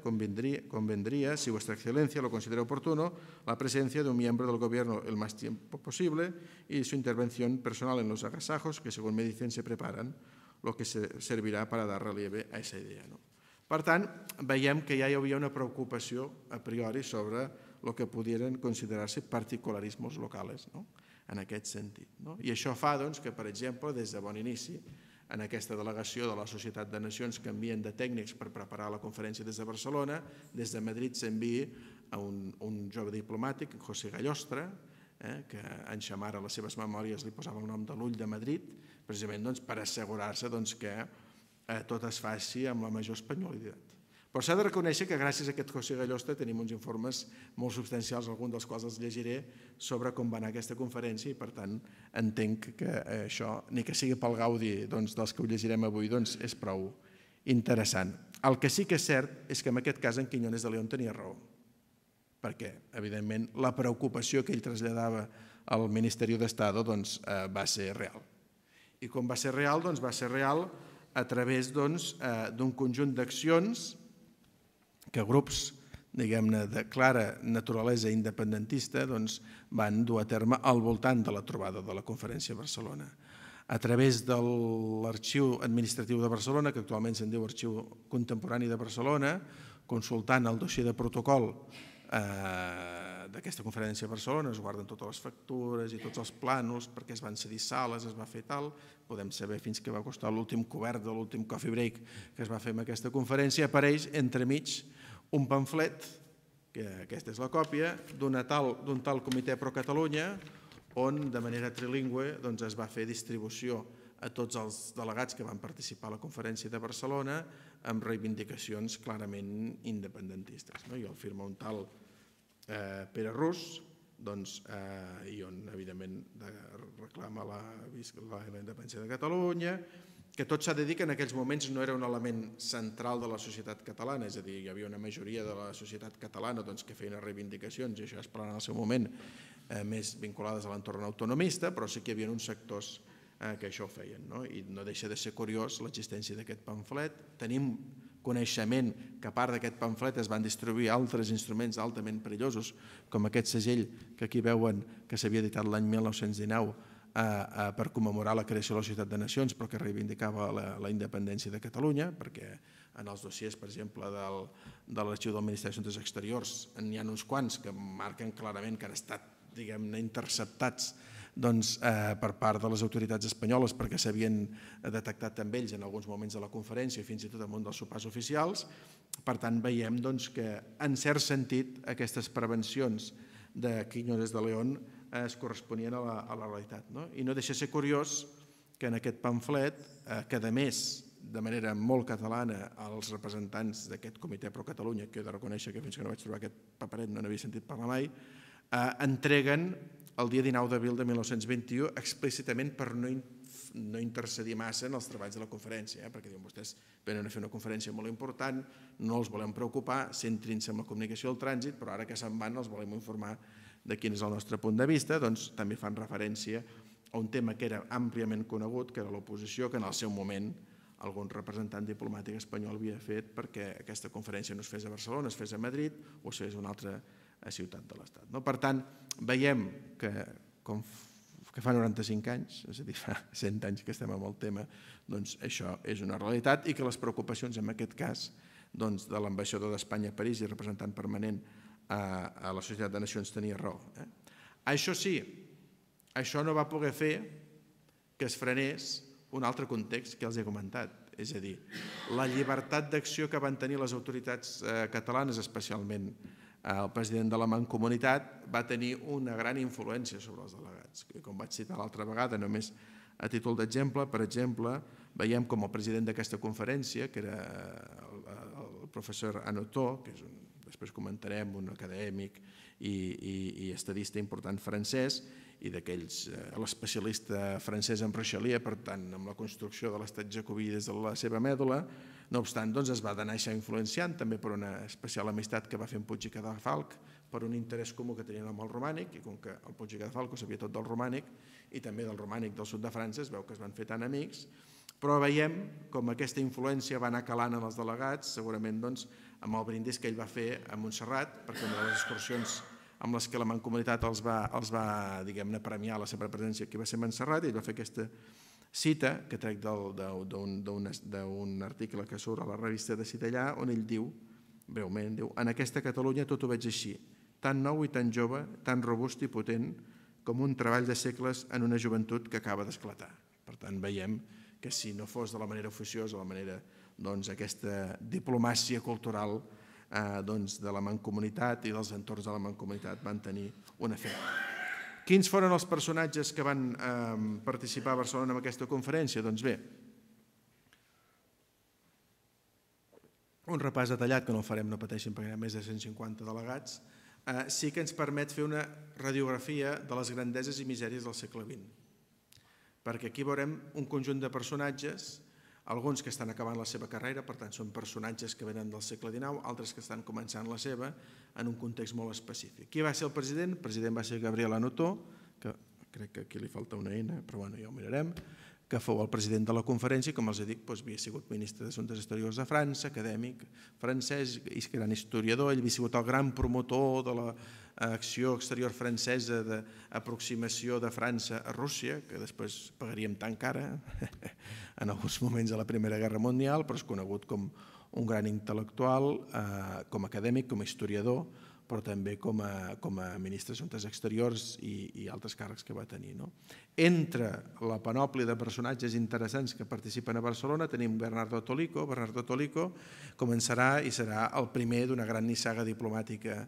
si Vuestra Excelencia lo considera oportuno, la presencia de un miembro del Gobierno el más tiempo posible y su intervención personal en los agasajos que, según me dicen, se preparan, lo que servirá para dar relieve a esa idea. ¿no? Per tant, veiem que ja hi havia una preocupació a priori sobre el que podien considerar-se particularismes locals, no? en aquest sentit. No? I això fa doncs, que, per exemple, des de bon inici, en aquesta delegació de la Societat de Nacions que envien de tècnics per preparar la conferència des de Barcelona, des de Madrid s'enviï un, un jove diplomàtic, José Gallostra, eh, que en Xamar a les seves memòries li posava el nom de l'ull de Madrid, precisament doncs, per assegurar-se doncs, que eh, tot es faci amb la major espanyolitat. Però s'ha de reconèixer que gràcies a aquest José Gallosta tenim uns informes molt substancials, alguns dels quals els llegiré, sobre com va anar aquesta conferència i per tant entenc que eh, això, ni que sigui pel gaudi doncs, dels que ho llegirem avui, doncs, és prou interessant. El que sí que és cert és que en aquest cas en Quiñones de León tenia raó, perquè evidentment la preocupació que ell traslladava al Ministeri d'Estat doncs, eh, va ser real. I com va ser real? Doncs va ser real a través doncs, eh, d'un doncs, conjunt d'accions que grups diguem-ne, de clara naturalesa independentista, doncs van dur a terme al voltant de la trobada de la Conferència a Barcelona. A través de l'Arxiu Administratiu de Barcelona, que actualment se'n diu Arxiu Contemporani de Barcelona, consultant el dossier de protocol eh, d'aquesta conferència a Barcelona, es guarden totes les factures i tots els planos, perquè es van cedir sales, es va fer tal, podem saber fins que va costar l'últim cobert de l'últim coffee break que es va fer amb aquesta conferència, apareix entremig un pamflet, que aquesta és la còpia, d'un tal, tal comitè Pro Catalunya, on de manera trilingüe doncs, es va fer distribució a tots els delegats que van participar a la conferència de Barcelona amb reivindicacions clarament independentistes. No? I el firma un tal eh, Pere Rus, doncs, eh, i on evidentment reclama la, la, la independència de Catalunya, que tot s'ha de dir que en aquells moments no era un element central de la societat catalana, és a dir, hi havia una majoria de la societat catalana doncs, que feien reivindicacions, i això es plana en el seu moment, eh, més vinculades a l'entorn autonomista, però sí que hi havia uns sectors eh, que això ho feien. No? I no deixa de ser curiós l'existència d'aquest pamflet. Tenim coneixement que a part d'aquest pamflet es van distribuir altres instruments altament perillosos, com aquest segell que aquí veuen que s'havia editat l'any 1919 eh, eh, per commemorar la creació de la Ciutat de Nacions, però que reivindicava la, la independència de Catalunya, perquè en els dossiers, per exemple, del, de l'arxiu del Ministeri d'Assumptes Exteriors, n'hi ha uns quants que marquen clarament que han estat diguem-ne, interceptats doncs, eh, per part de les autoritats espanyoles perquè s'havien detectat també ells en alguns moments de la conferència i fins i tot en un dels sopars oficials. Per tant, veiem doncs, que en cert sentit aquestes prevencions de Quiñones de León eh, es corresponien a la, a la realitat. No? I no deixa ser curiós que en aquest pamflet, eh, que a més de manera molt catalana als representants d'aquest comitè Pro Catalunya, que he de reconèixer que fins que no vaig trobar aquest paperet no n'havia sentit parlar mai, eh, entreguen el dia 19 d'abril de 1921 explícitament per no, in, no intercedir massa en els treballs de la conferència, eh? perquè diuen vostès venen a fer una conferència molt important, no els volem preocupar, centrin-se en la comunicació del trànsit, però ara que se'n van els volem informar de quin és el nostre punt de vista, doncs també fan referència a un tema que era àmpliament conegut, que era l'oposició, que en el seu moment algun representant diplomàtic espanyol havia fet perquè aquesta conferència no es fes a Barcelona, es fes a Madrid o es fes a una altra a Ciutat de l'Estat. No? Per tant, veiem que, com que fa 95 anys, és a dir, fa 100 anys que estem amb el tema, doncs això és una realitat i que les preocupacions en aquest cas doncs, de l'ambaixador d'Espanya a París i representant permanent a, a la Societat de Nacions tenia raó. Eh? Això sí, això no va poder fer que es frenés un altre context que els he comentat, és a dir, la llibertat d'acció que van tenir les autoritats eh, catalanes, especialment eh, Eh, el president de la Mancomunitat va tenir una gran influència sobre els delegats. Com vaig citar l'altra vegada, només a títol d'exemple, per exemple, veiem com el president d'aquesta conferència, que era eh, el, professor Anotó, que és un, després comentarem, un acadèmic i, i, i estadista important francès, i d'aquells, eh, l'especialista francès en Rochelier, per tant, amb la construcció de l'estat jacobí des de la seva mèdula, no obstant, doncs, es va d'anar això influenciant també per una especial amistat que va fer en Puig i Cadafalc, per un interès comú que tenien amb el romànic, i com que el Puig i Cadafalc ho sabia tot del romànic, i també del romànic del sud de França, es veu que es van fer tan amics, però veiem com aquesta influència va anar calant en els delegats, segurament doncs, amb el brindis que ell va fer a Montserrat, perquè una de les excursions amb les que la Mancomunitat els va, els va diguem-ne, premiar la seva presència, que va ser Montserrat, i ell va fer aquesta cita, que trec d'un article que surt a la revista de Citellà, on ell diu, breument, diu, en aquesta Catalunya tot ho veig així, tan nou i tan jove, tan robust i potent, com un treball de segles en una joventut que acaba d'esclatar. Per tant, veiem que si no fos de la manera oficiosa, de la manera doncs, aquesta diplomàcia cultural eh, doncs, de la mancomunitat i dels entorns de la mancomunitat van tenir un efecte. Quins foren els personatges que van ehm, participar a Barcelona en aquesta conferència? Doncs bé, un repàs detallat, que no el farem, no pateixin, perquè hi ha més de 150 delegats, eh, sí que ens permet fer una radiografia de les grandeses i misèries del segle XX. Perquè aquí veurem un conjunt de personatges alguns que estan acabant la seva carrera, per tant són personatges que venen del segle XIX, altres que estan començant la seva en un context molt específic. Qui va ser el president? El president va ser Gabriel Anotó, que crec que aquí li falta una eina, però bueno, ja ho mirarem, que fou el president de la conferència com els he dit, doncs, havia sigut ministre d'Assumptes Exteriors de França, acadèmic francès, i que gran historiador, ell havia sigut el gran promotor de l'acció eh, exterior francesa d'aproximació de França a Rússia, que després pagaríem tan cara en alguns moments de la Primera Guerra Mundial, però és conegut com un gran intel·lectual, eh, com a acadèmic, com a historiador, però també com a, com a ministre de Juntes Exteriors i, i altres càrrecs que va tenir. No? Entre la panòplia de personatges interessants que participen a Barcelona tenim Bernardo Tolico. Bernardo Tolico començarà i serà el primer d'una gran nissaga diplomàtica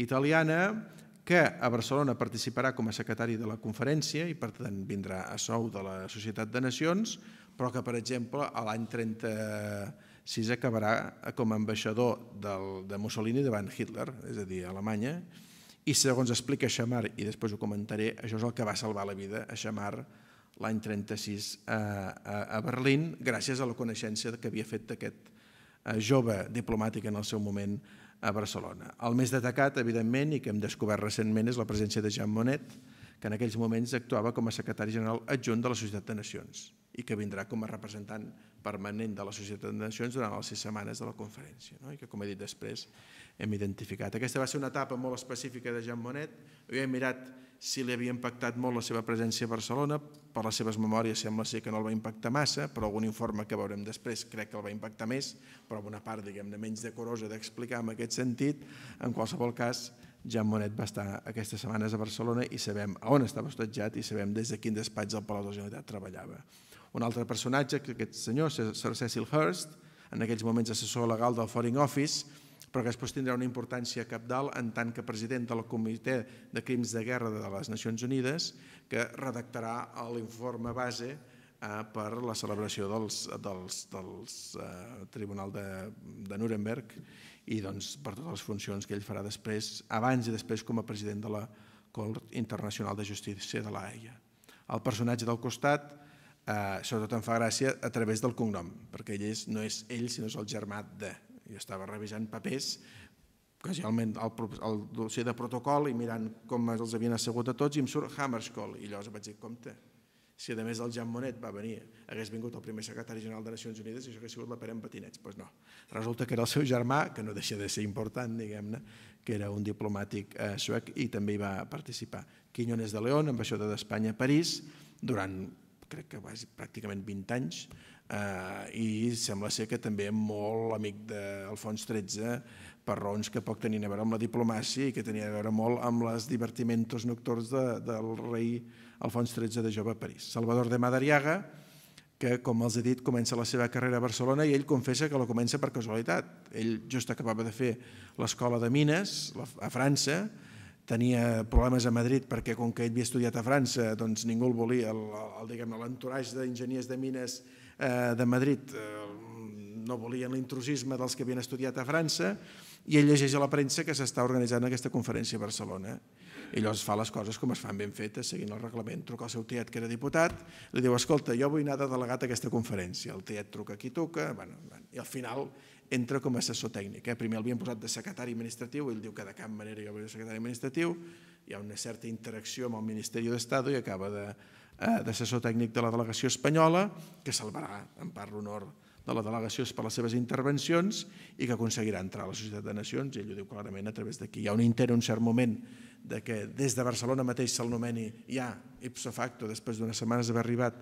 italiana que a Barcelona participarà com a secretari de la conferència i per tant vindrà a sou de la Societat de Nacions, però que per exemple a l'any 30 Sis acabarà com a ambaixador del, de Mussolini davant Hitler, és a dir, a Alemanya, i segons explica Xamar, i després ho comentaré, això és el que va salvar la vida a Xamar l'any 36 a, a, a Berlín, gràcies a la coneixença que havia fet aquest eh, jove diplomàtic en el seu moment a Barcelona. El més destacat, evidentment, i que hem descobert recentment, és la presència de Jean Monnet, que en aquells moments actuava com a secretari general adjunt de la Societat de Nacions i que vindrà com a representant permanent de la Societat de Nacions durant les sis setmanes de la conferència, no? i que, com he dit després, hem identificat. Aquesta va ser una etapa molt específica de Jean Monnet. Jo he mirat si li havia impactat molt la seva presència a Barcelona, per les seves memòries sembla ser que no el va impactar massa, però algun informe que veurem després crec que el va impactar més, però una part, diguem-ne, menys decorosa d'explicar en aquest sentit. En qualsevol cas, Jean Monnet va estar aquestes setmanes a Barcelona i sabem on estava estatjat i sabem des de quin despatx del Palau de la Generalitat treballava. Un altre personatge, que aquest senyor, Sir Cecil Hurst, en aquells moments assessor legal del Foreign Office, però que després tindrà una importància capdalt en tant que president del Comitè de Crims de Guerra de les Nacions Unides, que redactarà l'informe base eh, per la celebració dels, dels, dels eh, Tribunal de, de Nuremberg i doncs, per totes les funcions que ell farà després, abans i després com a president de la Cort Internacional de Justícia de la Haia. El personatge del costat eh, sobretot em fa gràcia a través del cognom, perquè ell és, no és ell, sinó és el germà de. Jo estava revisant papers, casualment el, el dossier de protocol i mirant com els havien assegut a tots i em surt Hammerskoll. I llavors vaig dir, compte, si a més el Jean Monnet va venir, hagués vingut el primer secretari general de Nacions Unides i això hauria sigut la Pere en patinets. Doncs pues no, resulta que era el seu germà, que no deixa de ser important, diguem-ne, que era un diplomàtic eh, suec i també hi va participar. Quiñones de León, ambaixador d'Espanya a París, durant crec que quasi pràcticament 20 anys, eh, i sembla ser que també molt amic d'Alfons XIII per raons que poc tenien a veure amb la diplomàcia i que tenia a veure molt amb les divertimentos nocturns de, del rei Alfons XIII de jove a París. Salvador de Madariaga, que, com els he dit, comença la seva carrera a Barcelona i ell confessa que la comença per casualitat. Ell just acabava de fer l'escola de Mines a França, tenia problemes a Madrid perquè com que ell havia estudiat a França doncs ningú el volia, l'entoratge d'enginyers de mines eh, de Madrid eh, no volien l'intrusisme dels que havien estudiat a França i ell llegeix a la premsa que s'està organitzant aquesta conferència a Barcelona. I llavors fa les coses com es fan ben fetes, seguint el reglament, truca al seu tiet que era diputat, li diu, escolta, jo vull anar de delegat a aquesta conferència, el tiet truca qui toca, bueno, i al final entra com a assessor tècnic. Eh? Primer l'havien posat de secretari administratiu, ell diu que de cap manera jo vull ser secretari administratiu, hi ha una certa interacció amb el Ministeri d'Estat i acaba eh, d'assessor eh, tècnic de la delegació espanyola, que salvarà en part l'honor de la delegació per les seves intervencions i que aconseguirà entrar a la Societat de Nacions, i ell ho diu clarament a través d'aquí. Hi ha un intent, un cert moment, de que des de Barcelona mateix se'l nomeni ja, ipso facto, després d'unes setmanes d'haver arribat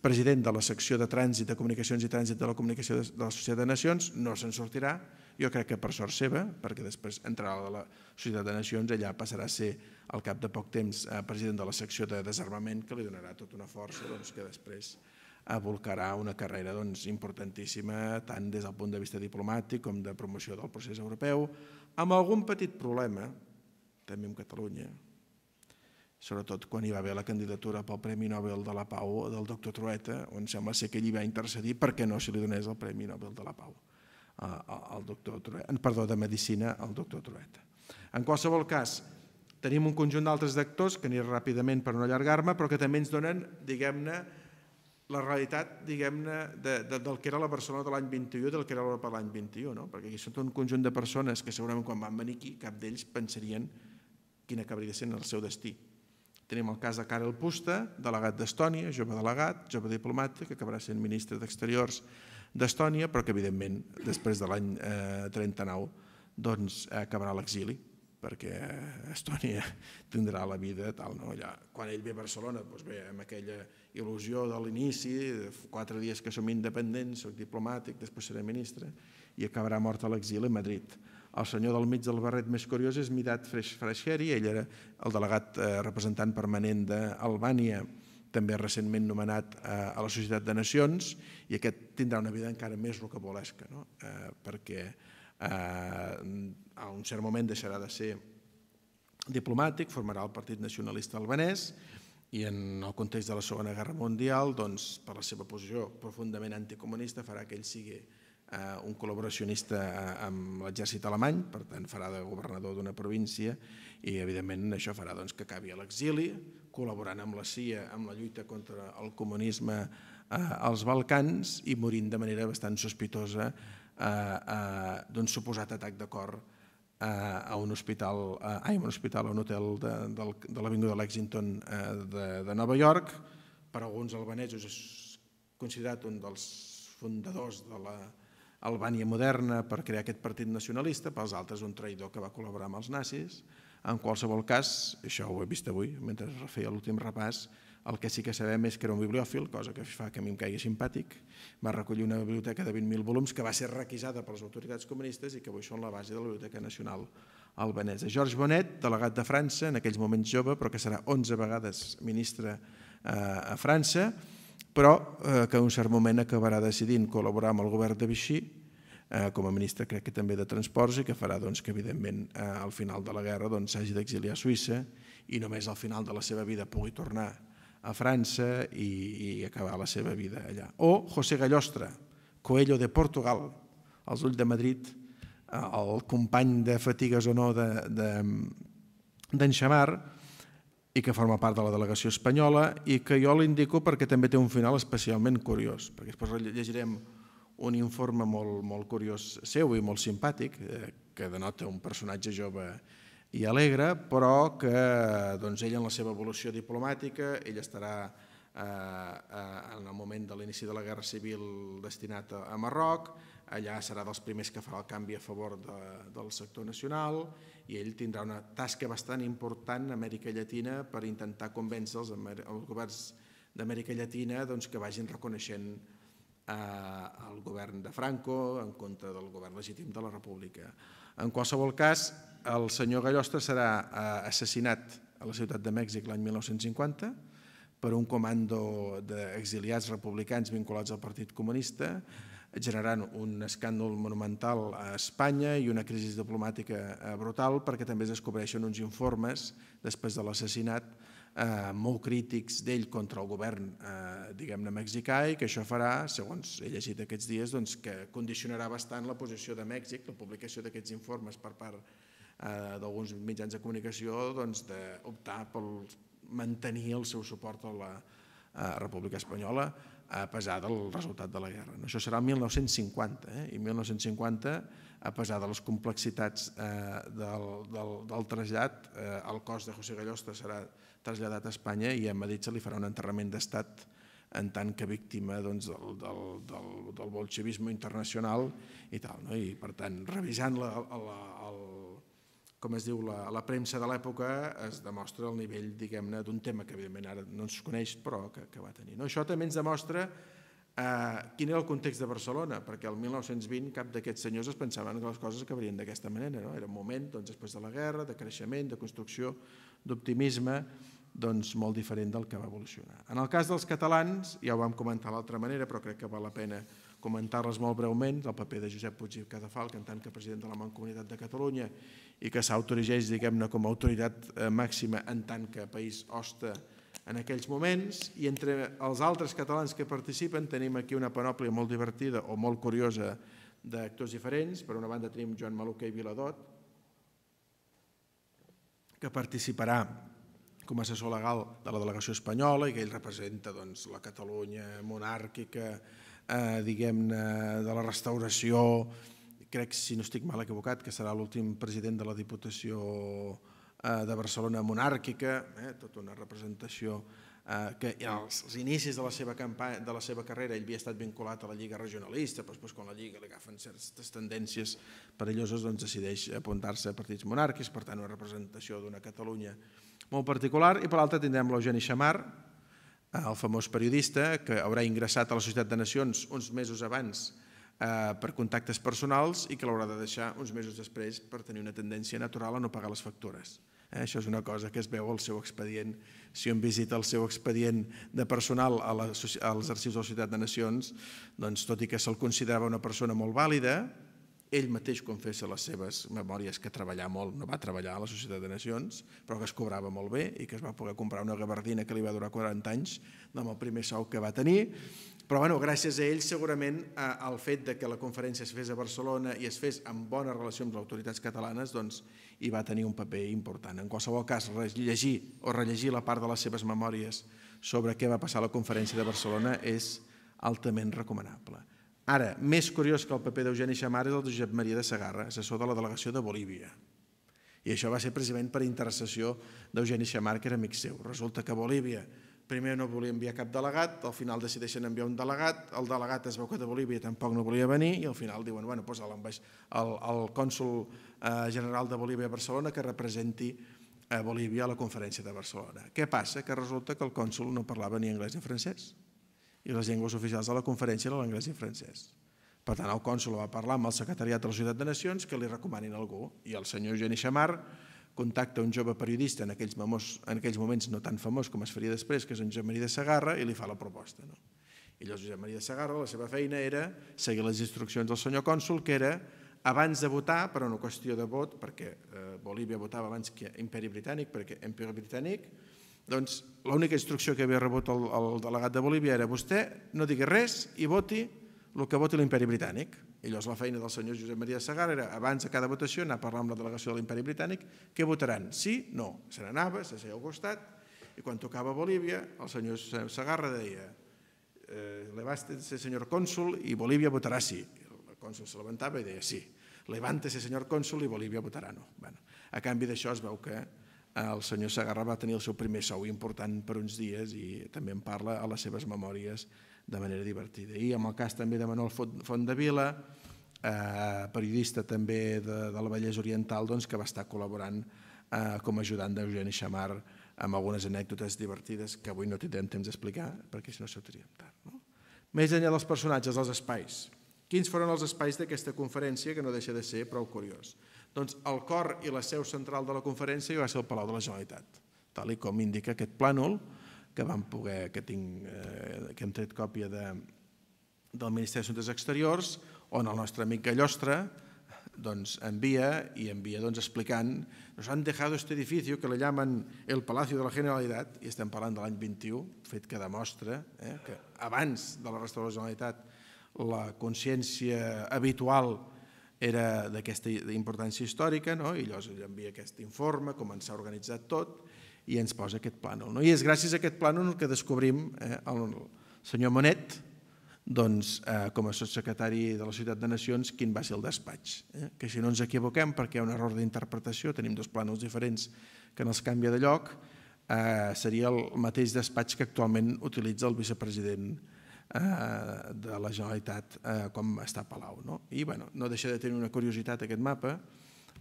president de la secció de trànsit, de comunicacions i trànsit de la comunicació de, la Societat de Nacions, no se'n sortirà, jo crec que per sort seva, perquè després entrarà a la Societat de Nacions, allà passarà a ser al cap de poc temps eh, president de la secció de desarmament, que li donarà tota una força doncs, que després volcarà una carrera doncs, importantíssima tant des del punt de vista diplomàtic com de promoció del procés europeu, amb algun petit problema, també amb Catalunya, sobretot quan hi va haver la candidatura pel Premi Nobel de la Pau del doctor Trueta, on sembla ser que ell hi va intercedir perquè no se li donés el Premi Nobel de la Pau eh, al doctor Trueta, perdó, de Medicina al doctor Trueta. En qualsevol cas, tenim un conjunt d'altres actors que aniré ràpidament per no allargar-me, però que també ens donen, diguem-ne, la realitat, diguem-ne, de, de, del que era la Barcelona de l'any 21 del que era l'Europa de l'any 21, no? perquè aquí són un conjunt de persones que segurament quan van venir aquí cap d'ells pensarien quina acabaria sent el seu destí. Tenim el cas de Karel Pusta, delegat d'Estònia, jove delegat, jove diplomàtic, que acabarà sent ministre d'Exteriors d'Estònia, però que evidentment després de l'any eh, 39 doncs, acabarà l'exili, perquè Estònia tindrà la vida tal, no? Allà, quan ell ve a Barcelona, doncs ve amb aquella il·lusió de l'inici, quatre dies que som independents, soc diplomàtic, després seré ministre, i acabarà mort a l'exili a Madrid el senyor del mig del barret més curiós és Midat Fresheri, ell era el delegat eh, representant permanent d'Albània, també recentment nomenat eh, a la Societat de Nacions, i aquest tindrà una vida encara més rocabolesca, no? eh, perquè eh, a un cert moment deixarà de ser diplomàtic, formarà el Partit Nacionalista Albanès, i en el context de la Segona Guerra Mundial, doncs, per la seva posició profundament anticomunista, farà que ell sigui Eh, un col·laboracionista eh, amb l'exèrcit alemany, per tant farà de governador d'una província i evidentment això farà doncs, que acabi a l'exili, col·laborant amb la CIA amb la lluita contra el comunisme eh, als Balcans i morint de manera bastant sospitosa eh, eh, d'un suposat atac de cor a un hospital, ai, un hospital, a un hotel de, de, l'Avinguda Lexington de, de Nova York. Per alguns albanesos és considerat un dels fundadors de la, Albània moderna per crear aquest partit nacionalista, pels altres un traïdor que va col·laborar amb els nazis. En qualsevol cas, això ho he vist avui, mentre feia l'últim repàs, el que sí que sabem és que era un bibliòfil, cosa que fa que a mi em caigui simpàtic. Va recollir una biblioteca de 20.000 volums que va ser requisada per les autoritats comunistes i que avui són la base de la Biblioteca Nacional Albanesa. Georges Bonnet, delegat de França, en aquells moments jove, però que serà 11 vegades ministre eh, a França, però eh, que en un cert moment acabarà decidint col·laborar amb el govern de Vichy eh, com a ministre crec que també de Transports i que farà doncs, que evidentment eh, al final de la guerra doncs, s'hagi doncs, d'exiliar a Suïssa i només al final de la seva vida pugui tornar a França i, i acabar la seva vida allà. O José Gallostra, Coelho de Portugal, als ulls de Madrid, eh, el company de fatigues o no d'en de, de Xamar, i que forma part de la delegació espanyola i que jo l'indico perquè també té un final especialment curiós, perquè després llegirem un informe molt, molt curiós seu i molt simpàtic, eh, que denota un personatge jove i alegre, però que doncs, ell en la seva evolució diplomàtica, ell estarà eh, eh en el moment de l'inici de la Guerra Civil destinat a Marroc, allà serà dels primers que farà el canvi a favor de, del sector nacional i ell tindrà una tasca bastant important a Amèrica Llatina per intentar convèncer els, els governs d'Amèrica Llatina doncs, que vagin reconeixent eh, el govern de Franco en contra del govern legítim de la República. En qualsevol cas, el senyor Gallostra serà eh, assassinat a la ciutat de Mèxic l'any 1950 per un comando d'exiliats republicans vinculats al Partit Comunista, generant un escàndol monumental a Espanya i una crisi diplomàtica eh, brutal perquè també es descobreixen uns informes després de l'assassinat eh, molt crítics d'ell contra el govern eh, diguem-ne mexicà i que això farà, segons he llegit aquests dies, doncs, que condicionarà bastant la posició de Mèxic, la publicació d'aquests informes per part eh, d'alguns mitjans de comunicació doncs, d'optar per mantenir el seu suport a la eh, República Espanyola a pesar del resultat de la guerra. Això serà el 1950, eh? i 1950, a pesar de les complexitats eh, del, del, del trasllat, eh, el cos de José Gallosta serà traslladat a Espanya i a Madrid se li farà un enterrament d'estat en tant que víctima doncs, del, del, del, del bolxevisme internacional i tal. No? I, per tant, revisant la, la, la, com es diu, la, la premsa de l'època es demostra el nivell, diguem-ne, d'un tema que evidentment ara no ens coneix, però que, que va tenir. No? Això també ens demostra eh, quin era el context de Barcelona, perquè el 1920 cap d'aquests senyors es pensaven que les coses acabarien d'aquesta manera. No? Era un moment, doncs, després de la guerra, de creixement, de construcció, d'optimisme, doncs, molt diferent del que va evolucionar. En el cas dels catalans, ja ho vam comentar d'altra manera, però crec que val la pena dir comentar-les molt breument, el paper de Josep Puig i Cadafalc, en tant que president de la Mancomunitat de Catalunya, i que s'autorigeix diguem-ne, com a autoritat eh, màxima en tant que país hosta en aquells moments, i entre els altres catalans que participen tenim aquí una panòplia molt divertida o molt curiosa d'actors diferents. Per una banda tenim Joan Maluquer i Viladot, que participarà com a assessor legal de la delegació espanyola i que ell representa doncs, la Catalunya monàrquica, eh, diguem-ne, de la restauració, crec, si no estic mal equivocat, que serà l'últim president de la Diputació eh, de Barcelona monàrquica, eh, tota una representació eh, que als, inicis de la, seva campanya, de la seva carrera ell havia estat vinculat a la Lliga Regionalista, però després quan la Lliga li agafen certes tendències perilloses doncs decideix apuntar-se a partits monàrquics, per tant una representació d'una Catalunya molt particular, i per l'altra tindrem l'Eugeni Xamar, el famós periodista que haurà ingressat a la Societat de Nacions uns mesos abans eh, per contactes personals i que l'haurà de deixar uns mesos després per tenir una tendència natural a no pagar les factures. Eh, això és una cosa que es veu al seu expedient. Si un visita el seu expedient de personal a la, als arxius de la Societat de Nacions, doncs tot i que se'l considerava una persona molt vàlida, ell mateix confessa les seves memòries que treballar molt, no va treballar a la Societat de Nacions, però que es cobrava molt bé i que es va poder comprar una gabardina que li va durar 40 anys amb el primer sou que va tenir. Però bueno, gràcies a ell segurament eh, el fet de que la conferència es fes a Barcelona i es fes amb bona relació amb les autoritats catalanes doncs, hi va tenir un paper important. En qualsevol cas, llegir o rellegir la part de les seves memòries sobre què va passar a la conferència de Barcelona és altament recomanable. Ara, més curiós que el paper d'Eugeni Xamar és el de Josep Maria de Sagarra, assessor de la delegació de Bolívia. I això va ser precisament per intercessió d'Eugeni Xamar, que era amic seu. Resulta que Bolívia primer no volia enviar cap delegat, al final decideixen enviar un delegat, el delegat es veu que de Bolívia tampoc no volia venir i al final diuen, bueno, posa doncs el, el cònsul general de Bolívia a Barcelona que representi a eh, Bolívia a la conferència de Barcelona. Què passa? Que resulta que el cònsul no parlava ni anglès ni francès i les llengües oficials de la conferència eren l'anglès i el francès. Per tant, el cònsol va parlar amb el secretariat de la Ciutat de Nacions que li recomanin algú. I el senyor Eugeni Xamar contacta un jove periodista en aquells, mamos, en aquells moments no tan famós com es faria després, que és en Josep Maria de Sagarra, i li fa la proposta. No? I llavors Josep Maria de Sagarra, la seva feina era seguir les instruccions del senyor cònsol, que era abans de votar, però no qüestió de vot, perquè eh, Bolívia votava abans que Imperi Britànic, perquè Imperi Britànic, doncs l'única instrucció que havia rebut el, el delegat de Bolívia era vostè no digui res i voti el que voti l'imperi britànic. I llavors la feina del senyor Josep Maria Sagar era, abans de cada votació, anar a parlar amb la delegació de l'imperi britànic, què votaran? Sí? No. Se n'anava, seia al costat, i quan tocava Bolívia, el senyor Sagarra deia eh, «Levástese, senyor cònsul, i Bolívia votarà sí». El cònsul se levantava i deia «sí». Levàntese senyor cònsul, i Bolívia votarà no». Bueno, a canvi d'això es veu que el senyor Sagarra va tenir el seu primer sou important per uns dies i també en parla a les seves memòries de manera divertida. I amb el cas també de Manuel de eh, periodista també de, de la Vallès Oriental, doncs, que va estar col·laborant eh, com a ajudant d'Eugeni Xamar amb algunes anècdotes divertides que avui no tindrem temps d'explicar perquè si no sortiríem tard. No? Més enllà dels personatges, els espais. Quins foren els espais d'aquesta conferència que no deixa de ser prou curiosos? Doncs el cor i la seu central de la conferència va ser el Palau de la Generalitat, tal com indica aquest plànol que, vam poder, que, tinc, eh, que hem tret còpia de, del Ministeri d'Assumptes Exteriors, on el nostre amic Gallostre doncs, envia i envia doncs, explicant nos han dejado este edificio que le llaman el Palacio de la Generalitat i estem parlant de l'any 21, fet que demostra eh, que abans de la restauració de la Generalitat la consciència habitual era d'aquesta importància històrica, no? i llavors ell envia aquest informe, comença a organitzar tot, i ens posa aquest plànol. No? I és gràcies a aquest plànol que descobrim eh, el senyor Monet, doncs, eh, com a sotsecretari de la Ciutat de Nacions, quin va ser el despatx. Eh? Que si no ens equivoquem, perquè hi ha un error d'interpretació, tenim dos plànols diferents que no els canvia de lloc, eh, seria el mateix despatx que actualment utilitza el vicepresident Monet Eh, de la Generalitat eh, com està Palau. No? I bueno, no deixa de tenir una curiositat aquest mapa,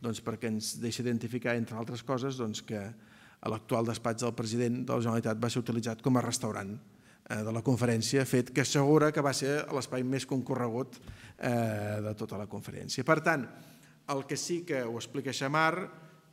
doncs, perquè ens deixa identificar, entre altres coses, doncs, que l'actual despatx del president de la Generalitat va ser utilitzat com a restaurant eh, de la conferència, fet que assegura que va ser l'espai més concorregut de tota la conferència. Per tant, el que sí que ho explica Xamar,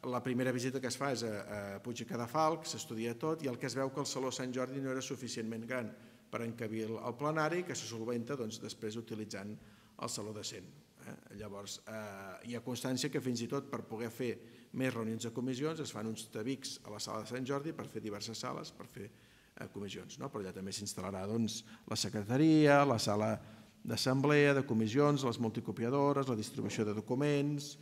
la primera visita que es fa és a Puig i Cadafalc, s'estudia tot, i el que es veu que el Saló Sant Jordi no era suficientment gran per encabir el plenari que se solventa doncs, després utilitzant el saló de 100. Eh? Llavors, eh, hi ha constància que fins i tot per poder fer més reunions de comissions es fan uns tabics a la sala de Sant Jordi per fer diverses sales, per fer eh, comissions. No? Però allà també s'instal·larà doncs, la secretaria, la sala d'assemblea, de comissions, les multicopiadores, la distribució de documents,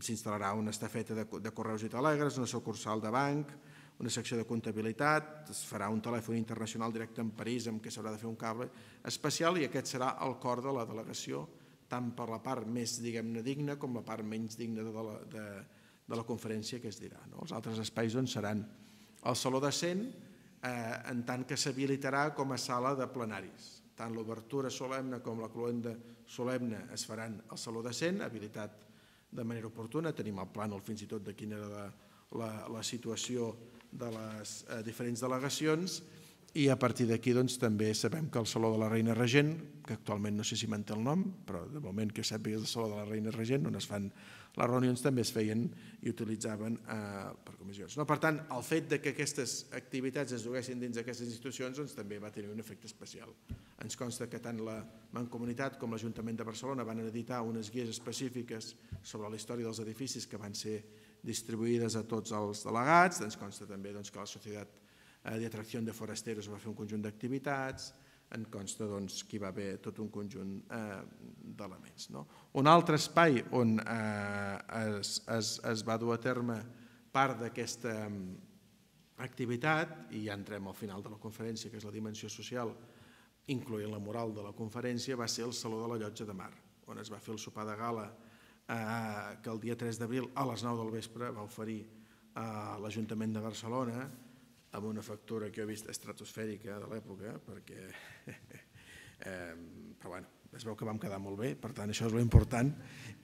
s'instal·larà una estafeta de, de correus i telègrafs, una sucursal de banc, una secció de comptabilitat, es farà un telèfon internacional directe en París amb què s'haurà de fer un cable especial i aquest serà el cor de la delegació, tant per la part més, diguem-ne, digna com la part menys digna de la, de, de la conferència que es dirà. No? Els altres espais on seran el Saló de Cent, eh, en tant que s'habilitarà com a sala de plenaris. Tant l'obertura solemne com la cloenda solemne es faran al Saló de Cent, habilitat de manera oportuna, tenim el plànol fins i tot de quina era la, la, la situació de les eh, diferents delegacions i a partir d'aquí doncs, també sabem que el Saló de la Reina Regent, que actualment no sé si manté el nom, però de moment que sàpigues el Saló de la Reina Regent, on es fan les reunions, també es feien i utilitzaven eh, per comissions. No? Per tant, el fet de que aquestes activitats es duguessin dins d'aquestes institucions doncs, també va tenir un efecte especial. Ens consta que tant la Mancomunitat com l'Ajuntament de Barcelona van editar unes guies específiques sobre la història dels edificis que van ser editats distribuïdes a tots els delegats, ens consta també doncs, que la Societat eh, d'Atracció de Forasteros va fer un conjunt d'activitats, en consta doncs, que hi va haver tot un conjunt eh, d'elements. No? Un altre espai on eh, es, es, es va dur a terme part d'aquesta mm, activitat, i ja entrem al final de la conferència, que és la dimensió social, incloent la moral de la conferència, va ser el Saló de la Llotja de Mar, on es va fer el sopar de gala Eh, que el dia 3 d'abril a les 9 del vespre va oferir a eh, l'Ajuntament de Barcelona amb una factura que he vist estratosfèrica de l'època, perquè... però bueno, es veu que vam quedar molt bé, per tant, això és l'important.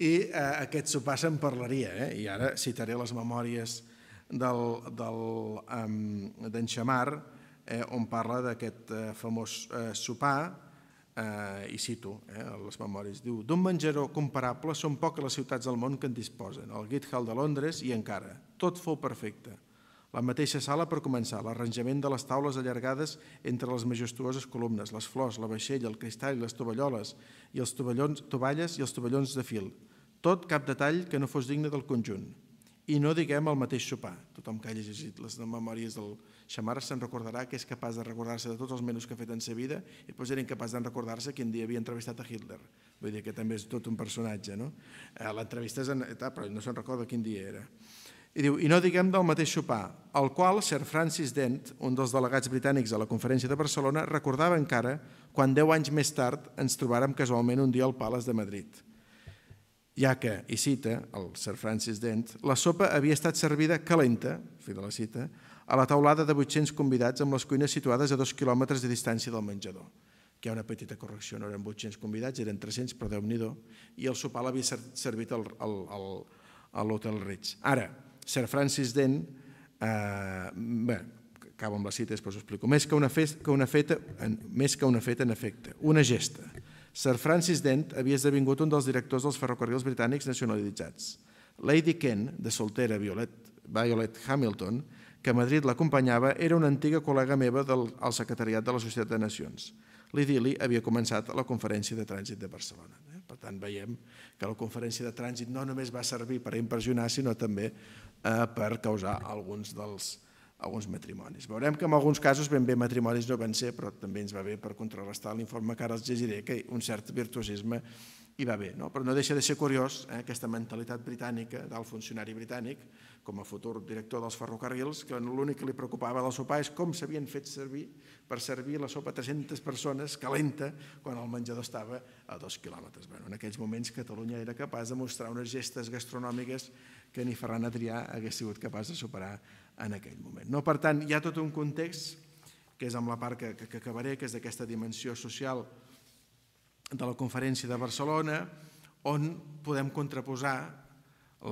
I eh, aquest sopar se'n parlaria, eh? i ara citaré les memòries d'en um, Xamar, eh, on parla d'aquest eh, famós eh, sopar, eh, i cito eh, les memòries, diu d'un menjador comparable són poques les ciutats del món que en disposen, el Guildhall de Londres i encara. Tot fou perfecte. La mateixa sala per començar, l'arranjament de les taules allargades entre les majestuoses columnes, les flors, la vaixella, el cristall, les tovalloles i els tovallons, tovalles i els tovallons de fil. Tot cap detall que no fos digne del conjunt i no diguem el mateix sopar. Tothom que ha llegit les memòries del Xamar se'n recordarà que és capaç de recordar-se de tots els menys que ha fet en sa vida i després era incapaç de recordar-se quin dia havia entrevistat a Hitler. Vull dir que també és tot un personatge, no? Eh, l'entrevista és... En... etapa, però no se'n recorda quin dia era. I diu, i no diguem del mateix sopar, el qual Sir Francis Dent, un dels delegats britànics a la conferència de Barcelona, recordava encara quan deu anys més tard ens trobàrem casualment un dia al Palace de Madrid ja que, i cita el Sir Francis Dent, la sopa havia estat servida calenta, fi de la cita, a la taulada de 800 convidats amb les cuines situades a dos quilòmetres de distància del menjador. Que hi ha una petita correcció, no eren 800 convidats, eren 300, però déu nhi i el sopar l'havia servit al, al, al, a l'Hotel Ritz. Ara, Sir Francis Dent, eh, bé, acabo amb la cita, després ho explico, més que una, festa, que una feta, en, més que una feta en efecte, una gesta, Sir Francis Dent havia esdevingut un dels directors dels ferrocarrils britànics nacionalitzats. Lady Kent, de soltera Violet, Violet Hamilton, que a Madrid l'acompanyava, era una antiga col·lega meva del, al secretariat de la Societat de Nacions. L'idili havia començat a la Conferència de Trànsit de Barcelona. Eh? Per tant, veiem que la Conferència de Trànsit no només va servir per impressionar, sinó també eh, per causar alguns dels, alguns matrimonis. Veurem que en alguns casos ben bé matrimonis no van ser, però també ens va bé per contrarrestar l'informe que ara els llegiré, que un cert virtuosisme hi va bé. No? Però no deixa de ser curiós eh, aquesta mentalitat britànica del funcionari britànic com a futur director dels ferrocarrils, que l'únic que li preocupava del sopar és com s'havien fet servir per servir la sopa a 300 persones calenta quan el menjador estava a dos quilòmetres. Bueno, en aquells moments Catalunya era capaç de mostrar unes gestes gastronòmiques que ni Ferran Adrià hagués sigut capaç de superar en aquell moment. No? Per tant, hi ha tot un context, que és amb la part que, que, que acabaré, que és d'aquesta dimensió social de la conferència de Barcelona, on podem contraposar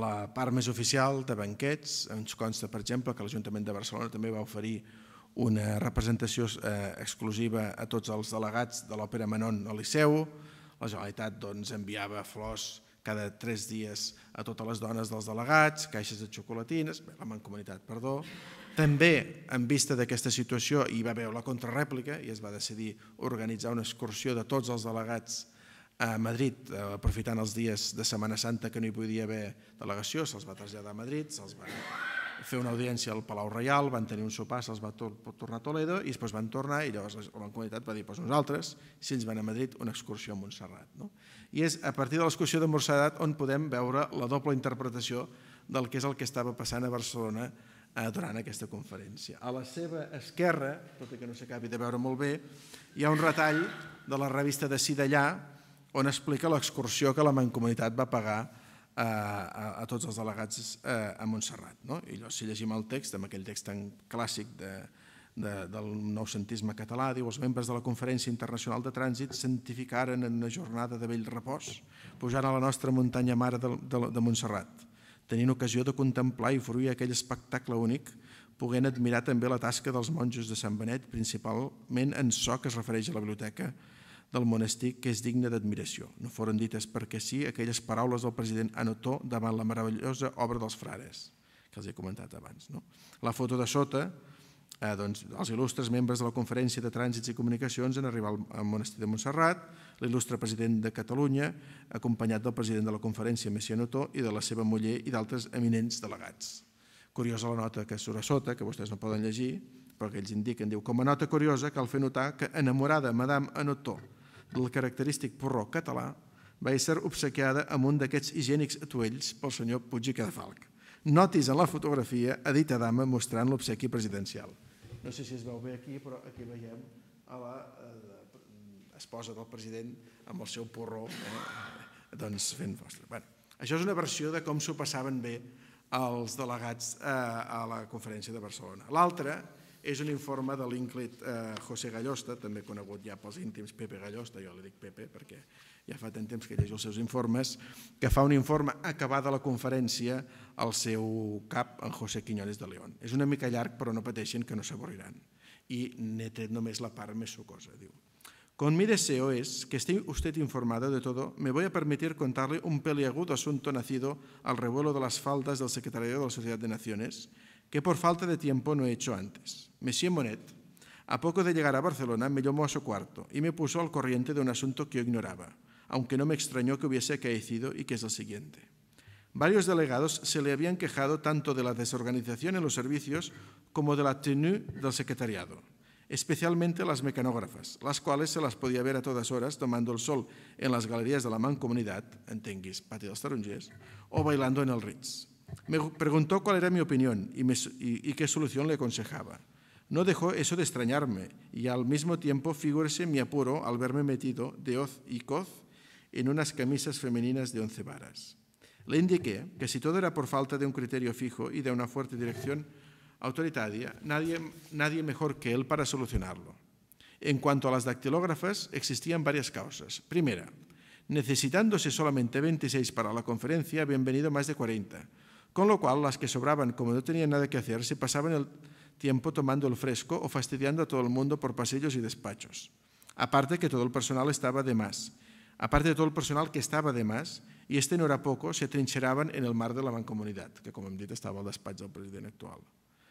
la part més oficial de banquets. Ens consta, per exemple, que l'Ajuntament de Barcelona també va oferir una representació eh, exclusiva a tots els delegats de l'Òpera Manon al Liceu. La Generalitat doncs, enviava flors cada tres dies a totes les dones dels delegats, caixes de xocolatines, bé, la mancomunitat, perdó. També, en vista d'aquesta situació, hi va haver la contrarèplica i es va decidir organitzar una excursió de tots els delegats a Madrid, eh, aprofitant els dies de Setmana Santa que no hi podia haver delegació, se'ls va traslladar a Madrid, se'ls va fer una audiència al Palau Reial, van tenir un sopar, se'ls va tornar a Toledo i després van tornar i llavors la Mancomunitat va dir doncs nosaltres, si ells van a Madrid, una excursió a Montserrat. No? I és a partir de l'excursió de Montserrat on podem veure la doble interpretació del que és el que estava passant a Barcelona eh, durant aquesta conferència. A la seva esquerra, tot i que no s'acabi de veure molt bé, hi ha un retall de la revista de Cidallà on explica l'excursió que la Mancomunitat va pagar a a, a, a tots els delegats eh, a Montserrat. No? I llavors, si llegim el text, amb aquell text tan clàssic de, de, del noucentisme català, diu els membres de la Conferència Internacional de Trànsit santificaren en una jornada de vell repòs, pujant a la nostra muntanya mare de, de, de Montserrat, tenint ocasió de contemplar i fruir aquell espectacle únic, poguent admirar també la tasca dels monjos de Sant Benet, principalment en so que es refereix a la biblioteca del monestir que és digne d'admiració. No foren dites perquè sí aquelles paraules del president Anotó davant la meravellosa obra dels frares, que els he comentat abans. No? La foto de sota, eh, doncs, els il·lustres membres de la Conferència de Trànsits i Comunicacions en arribar al monestir de Montserrat, l'il·lustre president de Catalunya, acompanyat del president de la Conferència, Messi Anotó, i de la seva muller i d'altres eminents delegats. Curiosa la nota que surt a sota, que vostès no poden llegir, però que ells indiquen, diu, com a nota curiosa cal fer notar que enamorada Madame Anotó del característic porró català, va ser obsequiada amb un d'aquests higiènics atuells pel senyor Puig i Cadafalc. Notis en la fotografia a dita dama mostrant l'obsequi presidencial. No sé si es veu bé aquí, però aquí veiem a la eh, esposa del president amb el seu porró eh, doncs fent vostre. Bueno, això és una versió de com s'ho passaven bé els delegats eh, a la conferència de Barcelona. L'altra és un informe de l'ínclit eh, José Gallosta, també conegut ja pels íntims Pepe Gallosta, jo li dic Pepe perquè ja fa tant temps que llegeix els seus informes, que fa un informe acabada la conferència al seu cap, en José Quiñones de León. És una mica llarg, però no pateixin que no s'avorriran. I n'he tret només la part més sucosa, diu. Con mi deseo es que esté usted informado de todo, me voy a permitir contarle un peliagudo asunto nacido al revuelo de las faltas del secretario de la Sociedad de Naciones, que por falta de tiempo no he hecho antes. Monsieur Monet. A poco de llegar a Barcelona me llamó a su cuarto y me puso al corriente de un asunto que yo ignoraba, aunque no me extrañó que hubiese caecido y que es el siguiente. Varios delegados se le habían quejado tanto de la desorganización en los servicios como de la tenue del secretariado, especialmente las mecanógrafas, las cuales se las podía ver a todas horas tomando el sol en las galerías de la Mancomunidad, Tenguis, Patio dels Tarongers, o bailando en el Ritz. Me preguntó cuál era mi opinión y qué solución le aconsejaba. No dejó eso de extrañarme y al mismo tiempo figúrese mi apuro al verme metido de hoz y coz en unas camisas femeninas de once varas. Le indiqué que si todo era por falta de un criterio fijo y de una fuerte dirección autoritaria, nadie, nadie mejor que él para solucionarlo. En cuanto a las dactilógrafas, existían varias causas. Primera, necesitándose solamente 26 para la conferencia, habían venido más de 40, con lo cual las que sobraban, como no tenían nada que hacer, se pasaban el tiempo tomando el fresco o fastidiando a todo el mundo por pasillos y despachos. Aparte que todo el personal estaba de más. Aparte de todo el personal que estaba de más, y este no era poco, se trincheraban en el mar de la mancomunidad, que como hemos dit estava al despacho del presidente actual.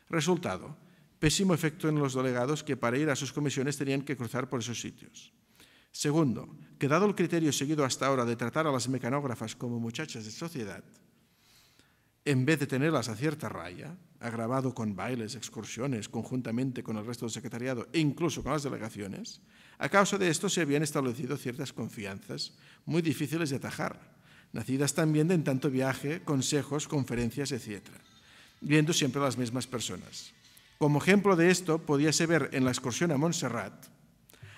Resultado, pésimo efecto en los delegados que para ir a sus comisiones tenían que cruzar por esos sitios. Segundo, que dado el criterio seguido hasta ahora de tratar a las mecanógrafas como muchachas de sociedad, en vez de tenerlas a cierta raya, agravado con bailes, excursiones, conjuntamente con el resto del secretariado e incluso con las delegaciones, a causa de esto se habían establecido ciertas confianzas muy difíciles de atajar, nacidas también de en tanto viaje, consejos, conferencias, etc., viendo siempre a las mismas personas. Como ejemplo de esto, podíase ver en la excursión a Montserrat,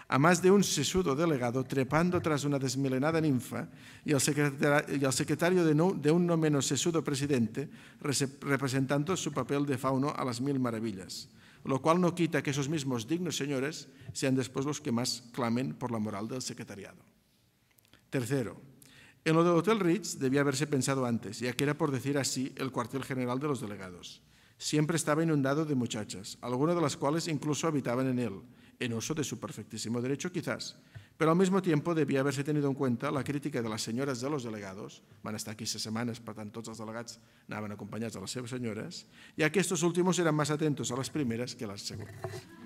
a más de un sesudo delegado trepando tras una desmilenada ninfa y al secretario, de, de, un no menos sesudo presidente representando su papel de fauno a las mil maravillas, lo cual no quita que esos mismos dignos señores sean después los que más clamen por la moral del secretariado. Tercero, en lo del Hotel Ritz debía haberse pensado antes, ya que era por decir así el cuartel general de los delegados. Siempre estaba inundado de muchachas, algunas de las cuales incluso habitaban en él, en uso de su perfectísimo derecho quizás, pero al mismo tiempo debía haberse tenido en cuenta la crítica de las señoras de los delegados, van estar aquí ses setmanes, per tant tots els delegats anaven acompanyats de les seves senyores, i aquests últims eren més atentos a les primeres que a les següents.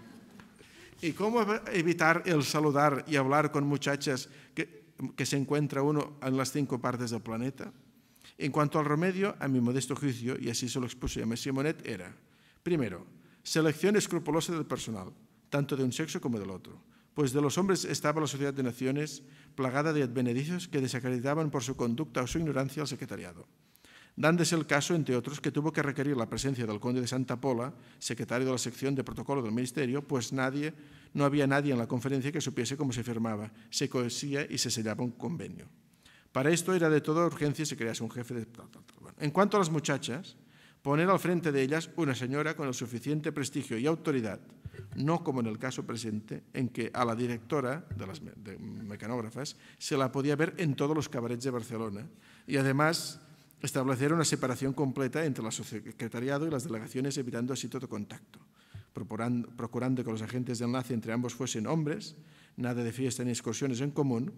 ¿Y cómo evitar el saludar y hablar con muchachas que, que se encuentra uno en las cinco partes del planeta? En cuanto al remedio, a mi modesto juicio, y así se lo expuse a Messi Monet, era, primero, selección escrupulosa del personal, tanto de un sexo como del otro. Pues de los hombres estaba la sociedad de naciones plagada de advenedizos que desacreditaban por su conducta o su ignorancia al secretariado, dándose el caso, entre otros, que tuvo que requerir la presencia del conde de Santa Pola, secretario de la sección de protocolo del ministerio, pues nadie, no había nadie en la conferencia que supiese cómo se firmaba, se cohesía y se sellaba un convenio. Para esto era de toda urgencia se crease un jefe de... en cuanto a las muchachas, poner al frente de ellas una señora con el suficiente prestigio y autoridad no como en el caso presente, en que a la directora de las mecanógrafas se la podía ver en todos los cabarets de Barcelona y además establecer una separación completa entre el secretariado y las delegaciones, evitando así todo contacto, procurando, que los agentes de enlace entre ambos fuesen hombres, nada de fiesta ni excursiones en común.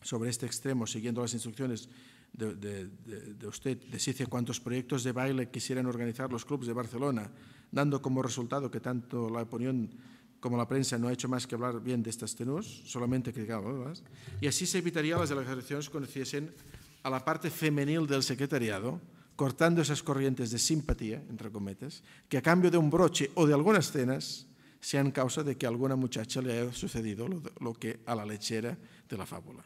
Sobre este extremo, siguiendo las instrucciones de, de, usted, deshice cuántos proyectos de baile quisieran organizar los clubes de Barcelona dando como resultado que tanto la opinión como la prensa no ha hecho más que hablar bien de estas tenues, solamente ¿verdad? y así se evitaría las elecciones conociesen a la parte femenil del secretariado, cortando esas corrientes de simpatía, entre cometas, que a cambio de un broche o de algunas cenas sean causa de que a alguna muchacha le haya sucedido lo que a la lechera de la fábula.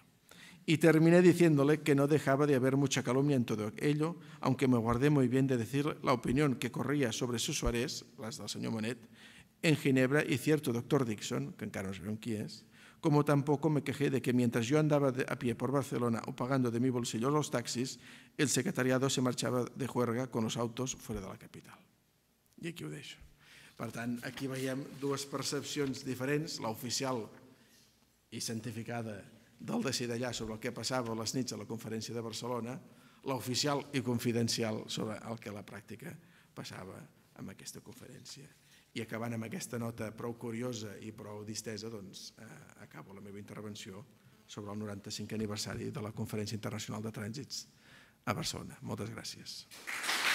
y terminé diciéndole que no dejaba de haber mucha calumnia en todo ello, aunque me guardé muy bien de decir la opinión que corría sobre su Suárez, las del señor Monet, en Ginebra y cierto doctor Dixon, que encara no sabemos quién es, como tampoco me quejé de que mientras yo andaba a pie por Barcelona o pagando de mi bolsillo los taxis, el secretariado se marchaba de juerga con los autos fuera de la capital. I aquí ho deixo. Per tant, aquí veiem dues percepcions diferents, l'oficial i santificada del d'allà sobre el que passava les nits a la conferència de Barcelona, l'oficial i confidencial sobre el que la pràctica passava amb aquesta conferència. I acabant amb aquesta nota prou curiosa i prou distesa, doncs eh, acabo la meva intervenció sobre el 95è aniversari de la Conferència Internacional de Trànsits a Barcelona. Moltes gràcies. Gràcies.